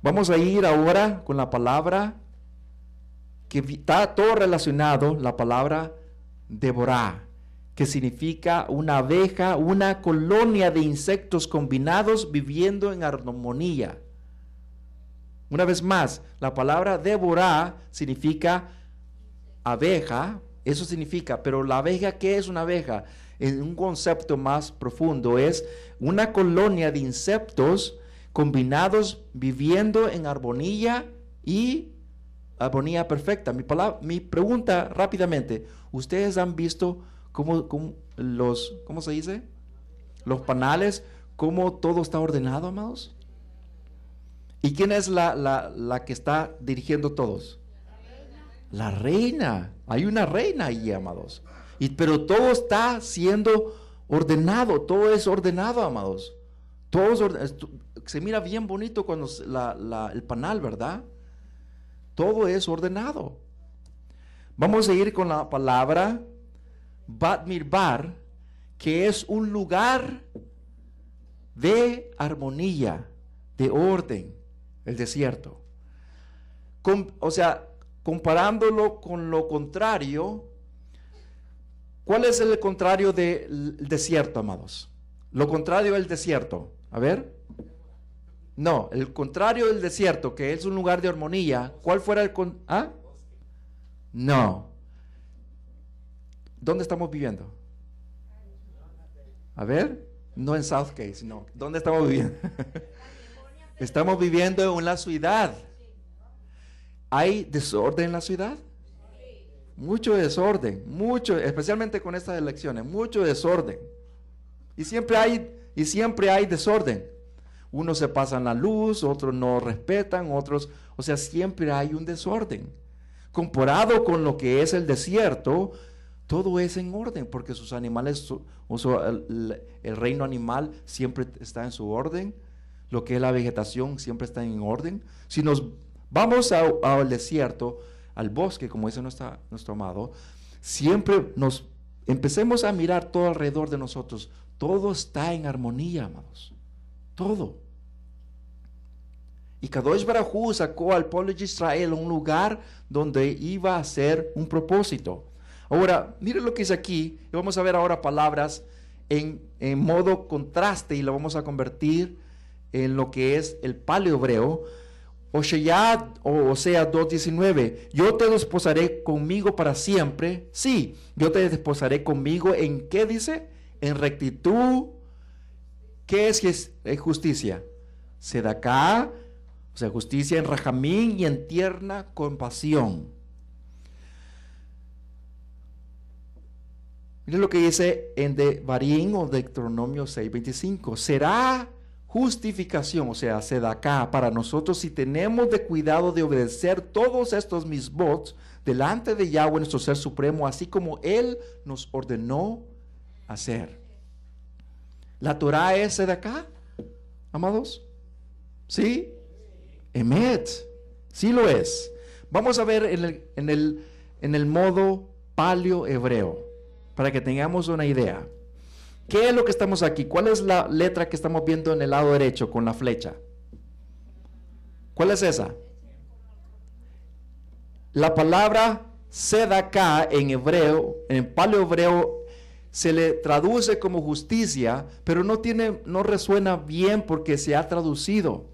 Vamos a ir ahora con la palabra que está todo relacionado, la palabra devorar que significa una abeja, una colonia de insectos combinados viviendo en armonía. Una vez más, la palabra devorar significa abeja, eso significa, pero la abeja, ¿qué es una abeja? En un concepto más profundo es una colonia de insectos combinados viviendo en armonía y armonía perfecta. Mi, mi pregunta rápidamente, ¿ustedes han visto cómo, los, ¿cómo se dice? Los panales, cómo todo está ordenado, amados. ¿Y quién es la, que está dirigiendo todos? La reina. Hay una reina ahí, amados. Y, pero todo está siendo ordenado, todo es ordenado, amados. Todo se mira bien bonito cuando el panal, ¿verdad? Todo es ordenado. Vamos a ir con la palabra Badmirbar, que es un lugar de armonía, de orden, el desierto. o sea, comparándolo con lo contrario, ¿cuál es el contrario del desierto, amados? Lo contrario del desierto, a ver. No, el contrario del desierto, que es un lugar de armonía, ¿cuál fuera el... Con ¿ah? No. ¿Dónde estamos viviendo? A ver, no en South Case, no. ¿Dónde estamos viviendo? <laughs> estamos viviendo en la ciudad. ¿Hay desorden en la ciudad? Mucho desorden, mucho, especialmente con estas elecciones, mucho desorden. Y siempre hay, y siempre hay desorden. Unos se pasan la luz, otros no respetan, otros, o sea, siempre hay un desorden. Comparado con lo que es el desierto, todo es en orden, porque sus animales, el, reino animal siempre está en su orden, lo que es la vegetación siempre está en orden. Si nos vamos al desierto, al bosque, como dice nuestro amado, siempre nos empecemos a mirar todo alrededor de nosotros. Todo está en armonía, amados. Todo. Y Kadosh Barajú sacó al pueblo de Israel un lugar donde iba a ser un propósito. Ahora, miren lo que dice aquí, y vamos a ver ahora palabras en, modo contraste y lo vamos a convertir en lo que es el paleo hebreo. o, o sea 2.19, yo te desposaré conmigo para siempre. Sí, yo te desposaré conmigo en qué dice? En rectitud. ¿Qué es, es eh, justicia? Sedacá, o sea, justicia en rajamín y en tierna compasión. es lo que dice en Devarim o Deuteronomio 6:25. Será justificación, o sea, se da acá para nosotros si tenemos de cuidado de obedecer todos estos mis misbots delante de Yahweh, nuestro Ser Supremo, así como Él nos ordenó hacer. La Torah es de acá, amados. ¿Sí? Emet. Sí lo es. Vamos a ver en el, en el, en el modo paleo hebreo para que tengamos una idea. ¿Qué es lo que estamos aquí? ¿Cuál es la letra que estamos viendo en el lado derecho con la flecha? ¿Cuál es esa? La palabra acá en hebreo, en paleo hebreo, se le traduce como justicia, pero no tiene, no resuena bien porque se ha traducido.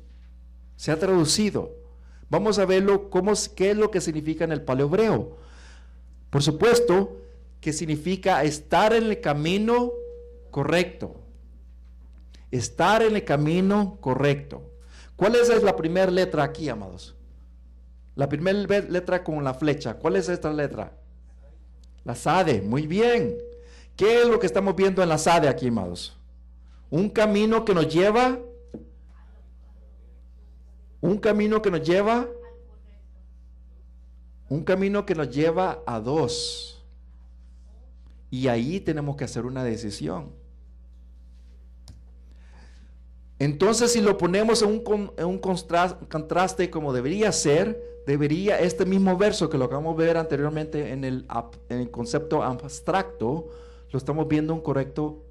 Se ha traducido. Vamos a verlo cómo, qué es lo que significa en el paleo hebreo. Por supuesto, que significa estar en el camino correcto. Estar en el camino correcto. ¿Cuál es, la primera letra aquí, amados? La primera letra con la flecha. ¿Cuál es esta letra? La SADE. Muy bien. ¿Qué es lo que estamos viendo en la SADE aquí, amados? Un camino que nos lleva. Un camino que nos lleva. Un camino que nos lleva a dos. Y ahí tenemos que hacer una decisión. Entonces, si lo ponemos en un, contraste como debería ser, debería este mismo verso que lo acabamos de ver anteriormente en el, el concepto abstracto, lo estamos viendo un correcto,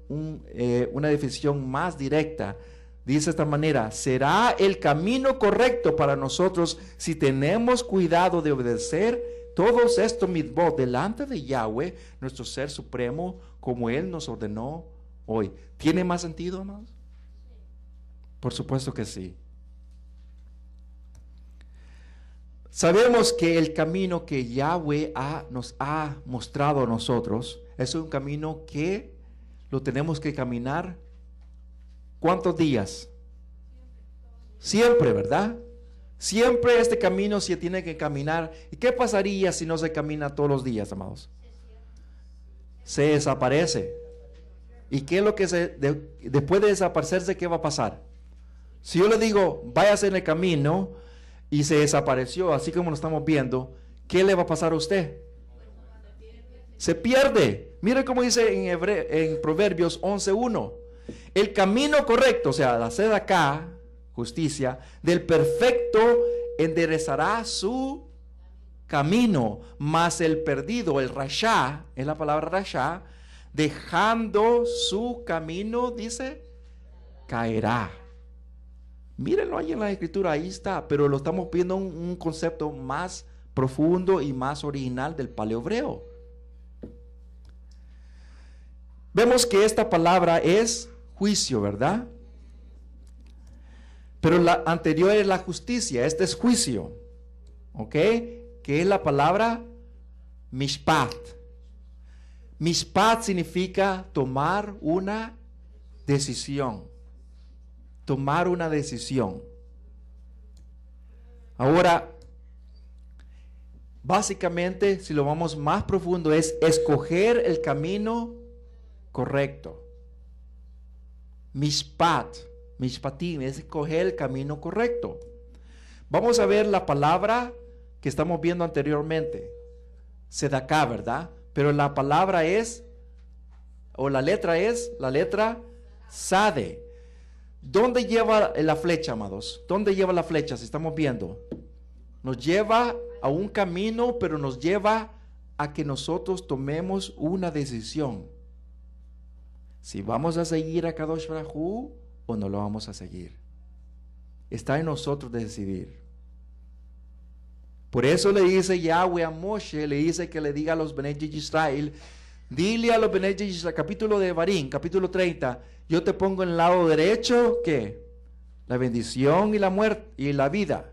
eh, una definición más directa. Dice de esta manera, será el camino correcto para nosotros si tenemos cuidado de obedecer todos estos mitzvot delante de Yahweh, nuestro ser supremo, como Él nos ordenó hoy. ¿Tiene más sentido, amados? Por supuesto que sí. Sabemos que el camino que Yahweh nos ha mostrado a nosotros es un camino que lo tenemos que caminar. ¿Cuántos días? Siempre, ¿verdad? Siempre este camino se tiene que caminar. ¿Y qué pasaría si no se camina todos los días, amados? Se desaparece. ¿Y qué es lo que se, después de desaparecerse, qué va a pasar? Si yo le digo, váyase en el camino y se desapareció, así como lo estamos viendo, ¿qué le va a pasar a usted? Se pierde. Mire cómo dice en, en Proverbios 11.1. El camino correcto, o sea, la sed acá, justicia, del perfecto enderezará su camino, mas el perdido, el rasha, es la palabra rasha, dejando su camino, dice, caerá. Mírenlo ahí en la escritura, ahí está, pero lo estamos viendo un, un concepto más profundo y más original del paleobreo. Vemos que esta palabra es juicio, ¿verdad? Pero la anterior es la justicia, este es juicio. ¿Ok? Que es la palabra mishpat. Mishpat significa tomar una decisión. Tomar una decisión. Ahora, básicamente, si lo vamos más profundo, es escoger el camino correcto. Mishpat Mishpatim, es escoger el camino correcto. Vamos a ver la palabra que estamos viendo anteriormente. Sedaká, ¿verdad? Pero la palabra es, o la letra es, la letra Sade. ¿Dónde lleva la flecha, amados? ¿Dónde lleva la flecha? Si estamos viendo. Nos lleva a un camino, pero nos lleva a que nosotros tomemos una decisión. Si vamos a seguir a Kadosh Brahu o pues no lo vamos a seguir. Está en nosotros decidir. Por eso le dice Yahweh a Moshe, le dice que le diga a los Bene Israel, dile a los Bene Israel, capítulo de Barín, capítulo 30, yo te pongo en el lado derecho, ¿qué? La bendición y la muerte y la vida.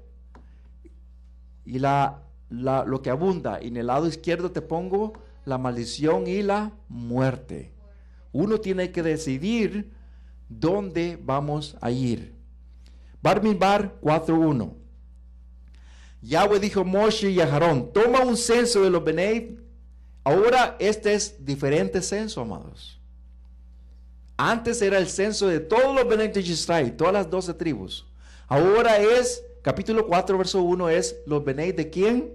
Y la, lo que abunda. Y en el lado izquierdo te pongo la maldición y la muerte. Uno tiene que decidir dónde vamos a ir. Bar Bar 4.1. Yahweh dijo Moshe y a toma un censo de los Beneid. Ahora este es diferente censo, amados. Antes era el censo de todos los Benei de Israel, todas las 12 tribus. Ahora es, capítulo 4, verso 1, es los Beneid de quién?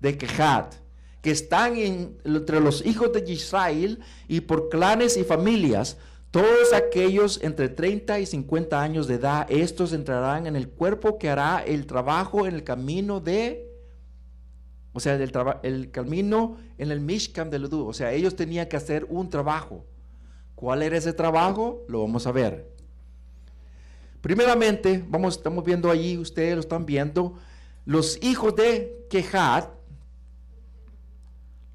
De Kehat, que están entre los hijos de Israel y por clanes y familias, todos aquellos entre 30 y 50 años de edad, estos entrarán en el cuerpo que hará el trabajo en el camino de, o sea, el, el camino en el Mishkan de Ludú. O sea, ellos tenían que hacer un trabajo. ¿Cuál era ese trabajo? Lo vamos a ver. Primeramente, vamos, estamos viendo allí, ustedes lo están viendo, los hijos de Kehat,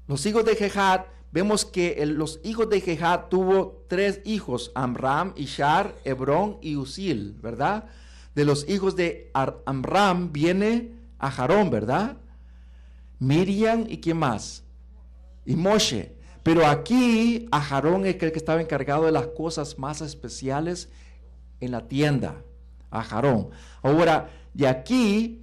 los hijos de Kehat vemos que los hijos de Jehá tuvo tres hijos, Amram, Ishar, Hebrón y Usil, ¿verdad? De los hijos de Amram viene Ajarón, ¿verdad? Miriam y quién más? Y Moshe. Pero aquí Ajarón es el que estaba encargado de las cosas más especiales en la tienda. Ajarón. Ahora, de aquí,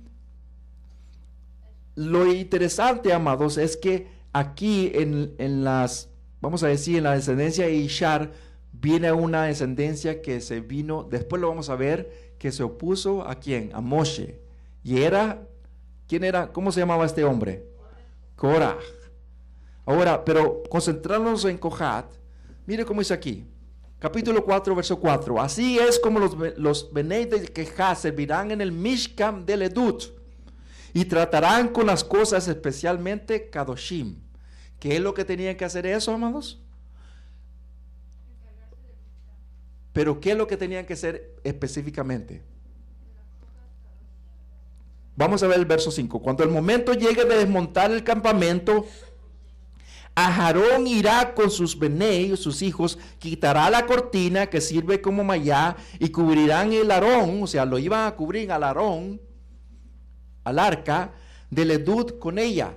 lo interesante, amados, es que aquí en, las, vamos a decir, en la descendencia de Ishar, viene una descendencia que se vino, después lo vamos a ver, que se opuso a quién, a Moshe. Y era, ¿quién era? ¿Cómo se llamaba este hombre? cora Ahora, pero concentrarnos en Kohat, mire cómo dice aquí, capítulo 4, verso 4. Así es como los, los de servirán en el Mishkam del Edut y tratarán con las cosas especialmente Kadoshim. ¿Qué es lo que tenían que hacer eso, amados? Pero ¿qué es lo que tenían que hacer específicamente? Vamos a ver el verso 5. Cuando el momento llegue de desmontar el campamento, Jarón irá con sus y sus hijos, quitará la cortina que sirve como mayá y cubrirán el arón, o sea, lo iban a cubrir al arón al arca del Edud con ella.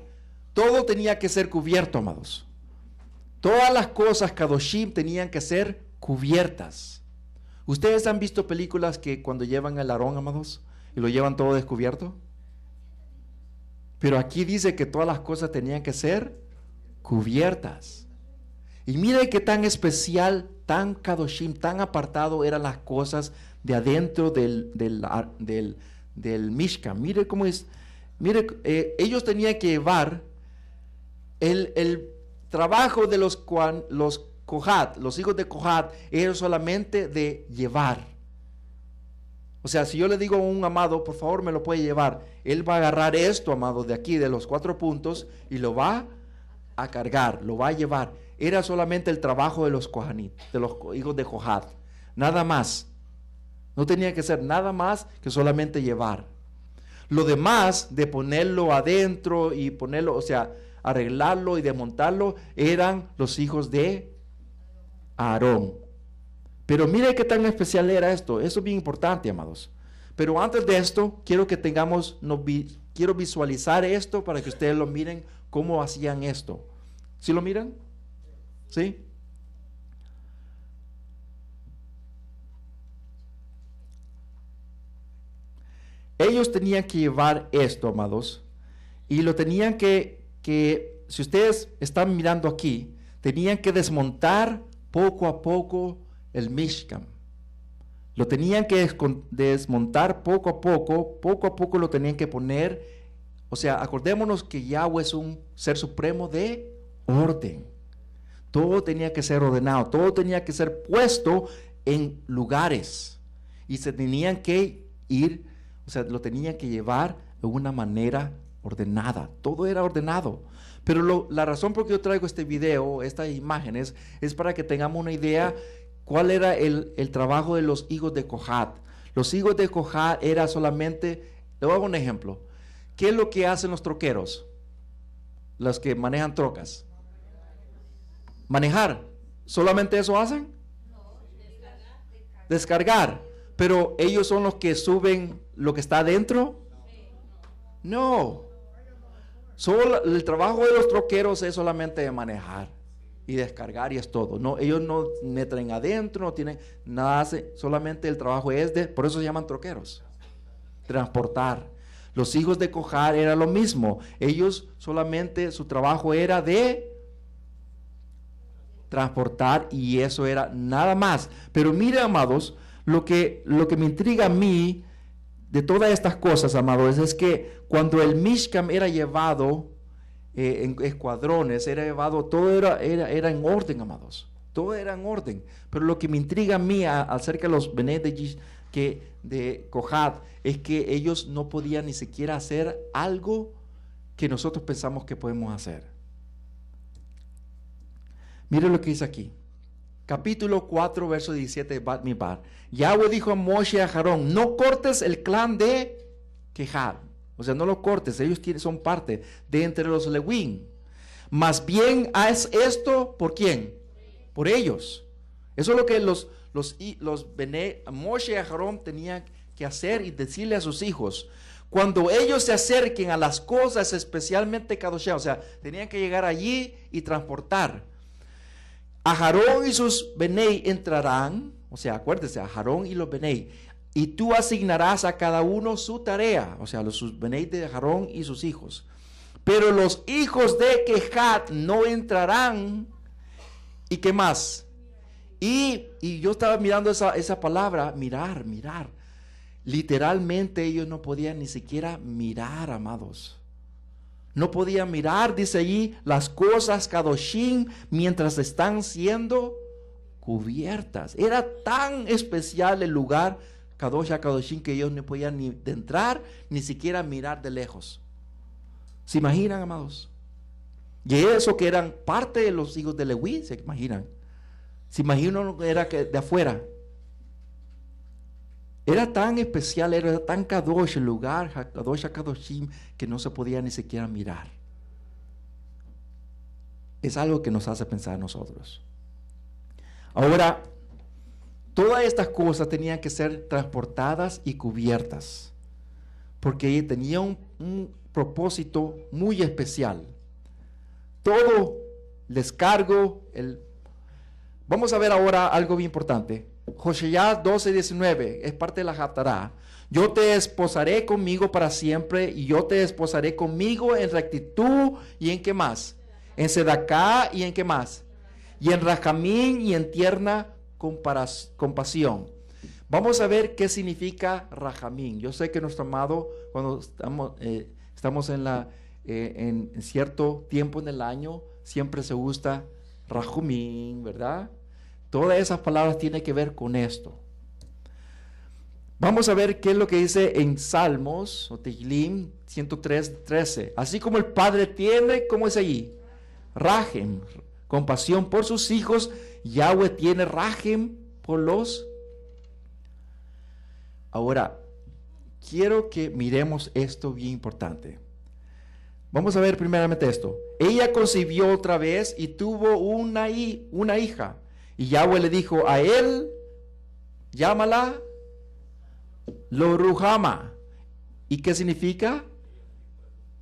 Todo tenía que ser cubierto, amados. Todas las cosas Kadoshim tenían que ser cubiertas. ¿Ustedes han visto películas que cuando llevan el arón, amados, y lo llevan todo descubierto? Pero aquí dice que todas las cosas tenían que ser cubiertas. Y mire qué tan especial, tan Kadoshim, tan apartado eran las cosas de adentro del, del, del, del Mishkan. Mire cómo es. Mire, eh, ellos tenían que llevar el, trabajo de los, cuan, los Kohat, los hijos de Kohat, era solamente de llevar. O sea, si yo le digo a un amado, por favor me lo puede llevar, él va a agarrar esto, amado, de aquí, de los cuatro puntos, y lo va a cargar, lo va a llevar. Era solamente el trabajo de los, Kohanit, de los hijos de Kohat, nada más. No tenía que ser nada más que solamente llevar. Lo demás de ponerlo adentro y ponerlo, o sea, arreglarlo y desmontarlo, eran los hijos de Aarón. Pero mire qué tan especial era esto. Eso es bien importante, amados. Pero antes de esto, quiero que tengamos, no, quiero visualizar esto para que ustedes lo miren, cómo hacían esto. ¿Sí lo miran? ¿Sí? Ellos tenían que llevar esto, amados, y lo tenían que, que, si ustedes están mirando aquí, tenían que desmontar poco a poco el Mishkan. Lo tenían que desmontar poco a poco, poco a poco lo tenían que poner. O sea, acordémonos que Yahweh es un ser supremo de orden. Todo tenía que ser ordenado, todo tenía que ser puesto en lugares y se tenían que ir o sea, lo tenía que llevar de una manera ordenada. Todo era ordenado. Pero la razón por que yo traigo este video, estas imágenes, es para que tengamos una idea cuál era el, trabajo de los hijos de Kohat. Los hijos de Kohat era solamente, le voy a dar un ejemplo. ¿Qué es lo que hacen los troqueros? Los que manejan trocas. Manejar. ¿Solamente eso hacen? Descargar. Pero ellos son los que suben lo que está adentro? No. Solo el trabajo de los troqueros es solamente de manejar y descargar y es todo. No, ellos no meten adentro, no tienen nada, solamente el trabajo es de, por eso se llaman troqueros, transportar. Los hijos de Cojar era lo mismo, ellos solamente su trabajo era de transportar y eso era nada más. Pero mire, amados, lo que, lo que me intriga a mí de todas estas cosas, amados, es que cuando el Mishkam era llevado eh, en escuadrones, era llevado, todo era, era, en orden, amados. Todo era en orden. Pero lo que me intriga a mí acerca de los Benedegis que de Kohat es que ellos no podían ni siquiera hacer algo que nosotros pensamos que podemos hacer. Mire lo que dice aquí. Capítulo 4, verso 17 de Bat Yahweh dijo a Moshe y a Jarón, no cortes el clan de Quejar. O sea, no lo cortes, ellos son parte de entre los Lewin. Más bien haz esto por quién? Por ellos. Eso es lo que los, los, los Moshe y a Jarón tenían que hacer y decirle a sus hijos. Cuando ellos se acerquen a las cosas, especialmente Kadoshá, o sea, tenían que llegar allí y transportar a Jarón y sus Benei entrarán, o sea, acuérdese, a Jarón y los Benei, y tú asignarás a cada uno su tarea, o sea, los sus Benei de Jarón y sus hijos. Pero los hijos de Kehat no entrarán. ¿Y qué más? Y, yo estaba mirando esa, esa palabra, mirar, mirar. Literalmente ellos no podían ni siquiera mirar, amados. No podía mirar, dice allí, las cosas Kadoshim mientras están siendo cubiertas. Era tan especial el lugar Kadosh Kadoshim que ellos no podían ni entrar ni siquiera mirar de lejos. ¿Se imaginan, amados? Y eso que eran parte de los hijos de Lewi, se imaginan. Se imaginan que era de afuera. Era tan especial, era tan kadosh el lugar, kadosh kadoshim, que no se podía ni siquiera mirar. Es algo que nos hace pensar a nosotros. Ahora, todas estas cosas tenían que ser transportadas y cubiertas, porque tenía un, propósito muy especial. Todo descargo, el... Vamos a ver ahora algo bien importante. Josías 12, 19, es parte de la jatará Yo te esposaré conmigo para siempre y yo te esposaré conmigo en rectitud y en qué más. En sedacá y en qué más. Y en rajamín y en tierna compasión. Vamos a ver qué significa rajamín. Yo sé que nuestro amado, cuando estamos, eh, estamos en, la, eh, en cierto tiempo en el año, siempre se gusta rajamín, ¿verdad? Todas esas palabras tienen que ver con esto. Vamos a ver qué es lo que dice en Salmos o Tehilim 103, 13. Así como el padre tiene, ¿cómo es allí? Rajem, compasión por sus hijos. Yahweh tiene rajem por los. Ahora, quiero que miremos esto bien importante. Vamos a ver primeramente esto. Ella concibió otra vez y tuvo una hija. Y Yahweh le dijo a él, llámala Loruhama. ¿Y qué significa?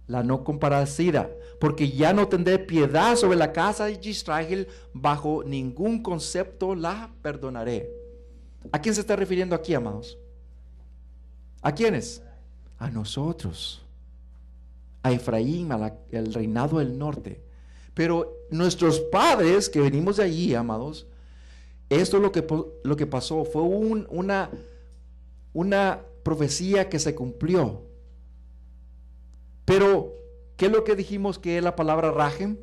La no comparacida. Porque ya no tendré piedad sobre la casa de Israel, bajo ningún concepto la perdonaré. ¿A quién se está refiriendo aquí, amados? ¿A quiénes? A nosotros. A Efraín, al reinado del norte. Pero nuestros padres que venimos de allí, amados, esto lo que, lo que pasó fue una, una profecía que se cumplió. Pero, ¿qué es lo que dijimos que es la palabra rajem?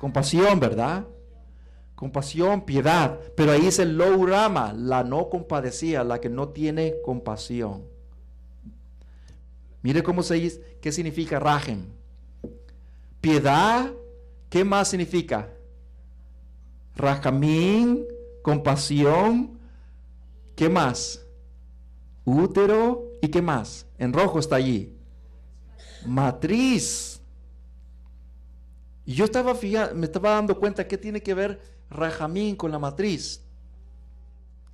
compasión, ¿verdad? Compasión, piedad. Pero ahí dice lourama, la no compadecía, la que no tiene compasión. Mire cómo se dice, ¿qué significa rajem? Piedad, ¿qué más significa? Rajamín... compasión, ¿qué más? Útero y qué más? En rojo está allí. Matriz. Y yo estaba fijando... me estaba dando cuenta qué tiene que ver rajamín con la matriz.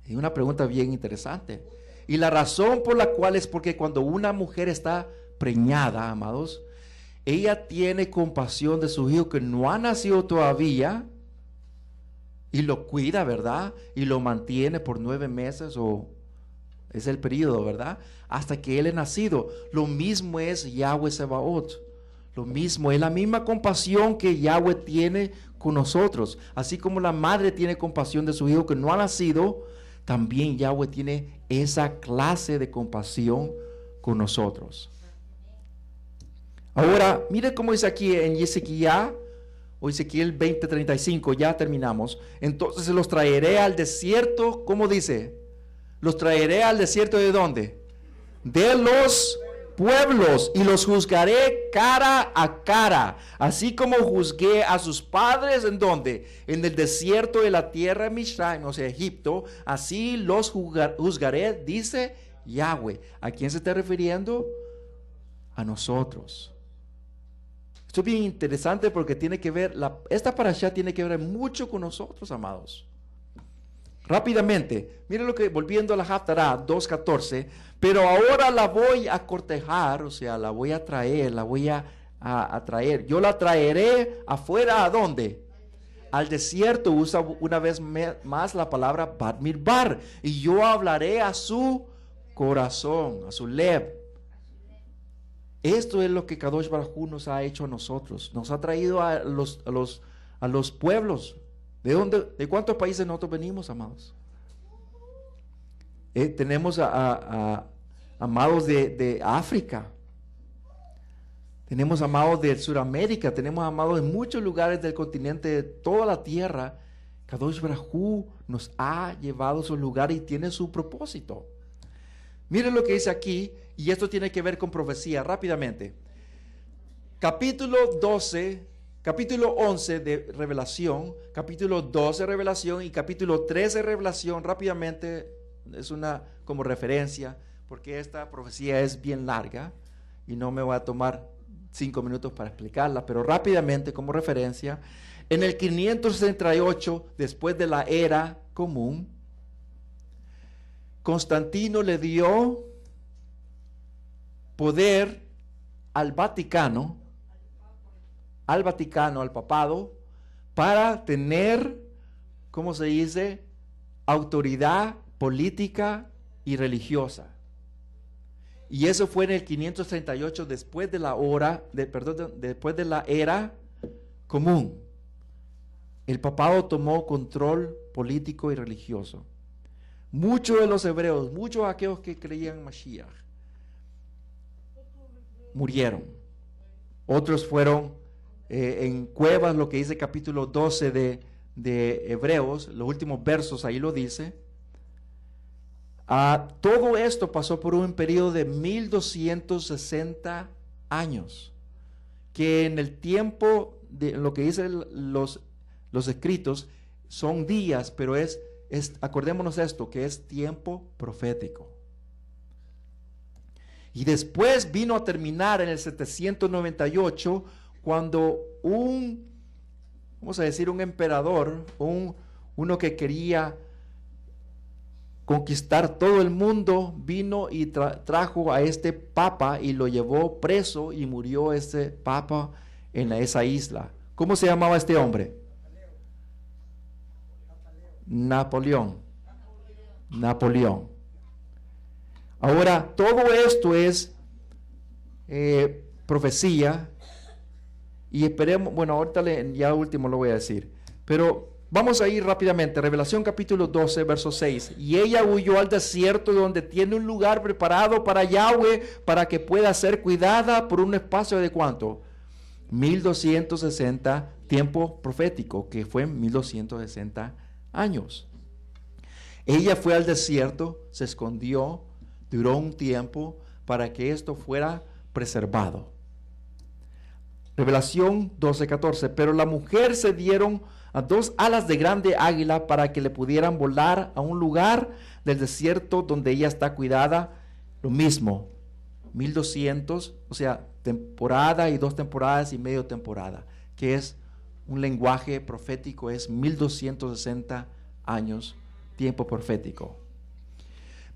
Es una pregunta bien interesante. Y la razón por la cual es porque cuando una mujer está preñada, amados, ella tiene compasión de su hijo que no ha nacido todavía y lo cuida, ¿verdad? Y lo mantiene por nueve meses o es el periodo, ¿verdad? Hasta que él es nacido. Lo mismo es Yahweh Sebaot. Lo mismo, es la misma compasión que Yahweh tiene con nosotros. Así como la madre tiene compasión de su hijo que no ha nacido, también Yahweh tiene esa clase de compasión con nosotros. Ahora, mire cómo dice aquí en Ezequiel o Ezequiel 20:35, ya terminamos, entonces los traeré al desierto, como dice? Los traeré al desierto de dónde? De los pueblos y los juzgaré cara a cara, así como juzgué a sus padres en donde, en el desierto de la tierra de Mishraim, o sea, Egipto, así los juzgaré, dice Yahweh. ¿A quién se está refiriendo? A nosotros. Esto es bien interesante porque tiene que ver, esta parasha tiene que ver mucho con nosotros, amados. Rápidamente, miren lo que, volviendo a la Haftarah 2.14, pero ahora la voy a cortejar, o sea, la voy a traer, la voy a, a, traer. Yo la traeré afuera, ¿a dónde? Al desierto, usa una vez más la palabra batmirbar, y yo hablaré a su corazón, a su leb. Esto es lo que Kadosh Barajú nos ha hecho a nosotros. Nos ha traído a los, los, a los pueblos. ¿De, dónde, ¿De cuántos países nosotros venimos, amados? Eh, tenemos a, amados de, África. Tenemos amados de Sudamérica. Tenemos amados en muchos lugares del continente, de toda la tierra. Kadosh Barajú nos ha llevado a su lugar y tiene su propósito. Miren lo que dice aquí y esto tiene que ver con profecía rápidamente. Capítulo 12, capítulo 11 de Revelación, capítulo 12 de Revelación y capítulo 13 de Revelación rápidamente es una como referencia porque esta profecía es bien larga y no me voy a tomar cinco minutos para explicarla, pero rápidamente como referencia, en el 568 después de la era común, Constantino le dio poder al Vaticano, al Vaticano, al papado, para tener, ¿cómo se dice?, autoridad política y religiosa. Y eso fue en el 538 después de la hora, de, perdón, después de la era común. El papado tomó control político y religioso. Muchos de los hebreos, muchos de aquellos que creían en Mashiach, murieron. Otros fueron eh, en cuevas, lo que dice capítulo 12 de, Hebreos, los últimos versos ahí lo dice. a ah, todo esto pasó por un periodo de 1260 años, que en el tiempo de lo que dicen los, los escritos son días, pero es, es, acordémonos esto, que es tiempo profético. Y después vino a terminar en el 798 cuando un, vamos a decir, un emperador, un, uno que quería conquistar todo el mundo, vino y trajo a este papa y lo llevó preso y murió ese papa en esa isla. ¿Cómo se llamaba este hombre? Napoleón. Napoleón. Ahora, todo esto es eh, profecía y esperemos, bueno, ahorita ya último lo voy a decir, pero vamos a ir rápidamente, Revelación capítulo 12, verso 6, y ella huyó al desierto donde tiene un lugar preparado para Yahweh para que pueda ser cuidada por un espacio de cuánto? 1260 tiempo profético, que fue 1260 años. Ella fue al desierto, se escondió, duró un tiempo para que esto fuera preservado. Revelación 12:14, pero la mujer se dieron a dos alas de grande águila para que le pudieran volar a un lugar del desierto donde ella está cuidada, lo mismo, 1200, o sea, temporada y dos temporadas y medio temporada, que es un lenguaje profético, es 1260 años, tiempo profético.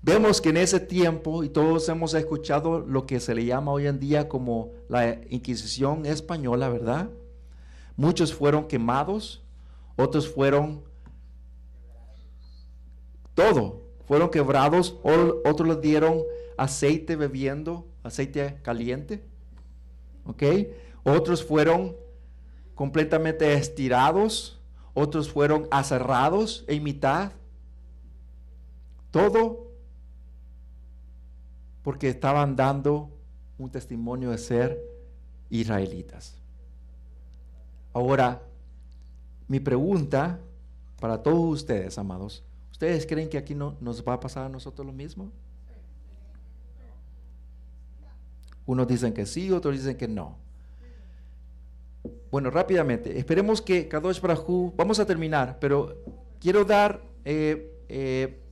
Vemos que en ese tiempo, y todos hemos escuchado lo que se le llama hoy en día como la Inquisición española, ¿verdad? Muchos fueron quemados, otros fueron todo, fueron quebrados, otros les dieron aceite bebiendo, aceite caliente, ¿ok? Otros fueron completamente estirados, otros fueron aserrados en mitad. Todo porque estaban dando un testimonio de ser israelitas. Ahora, mi pregunta para todos ustedes, amados, ¿ustedes creen que aquí no, nos va a pasar a nosotros lo mismo? Unos dicen que sí, otros dicen que no. Bueno, rápidamente, esperemos que Kadosh Brahu, vamos a terminar, pero quiero dar eh, eh,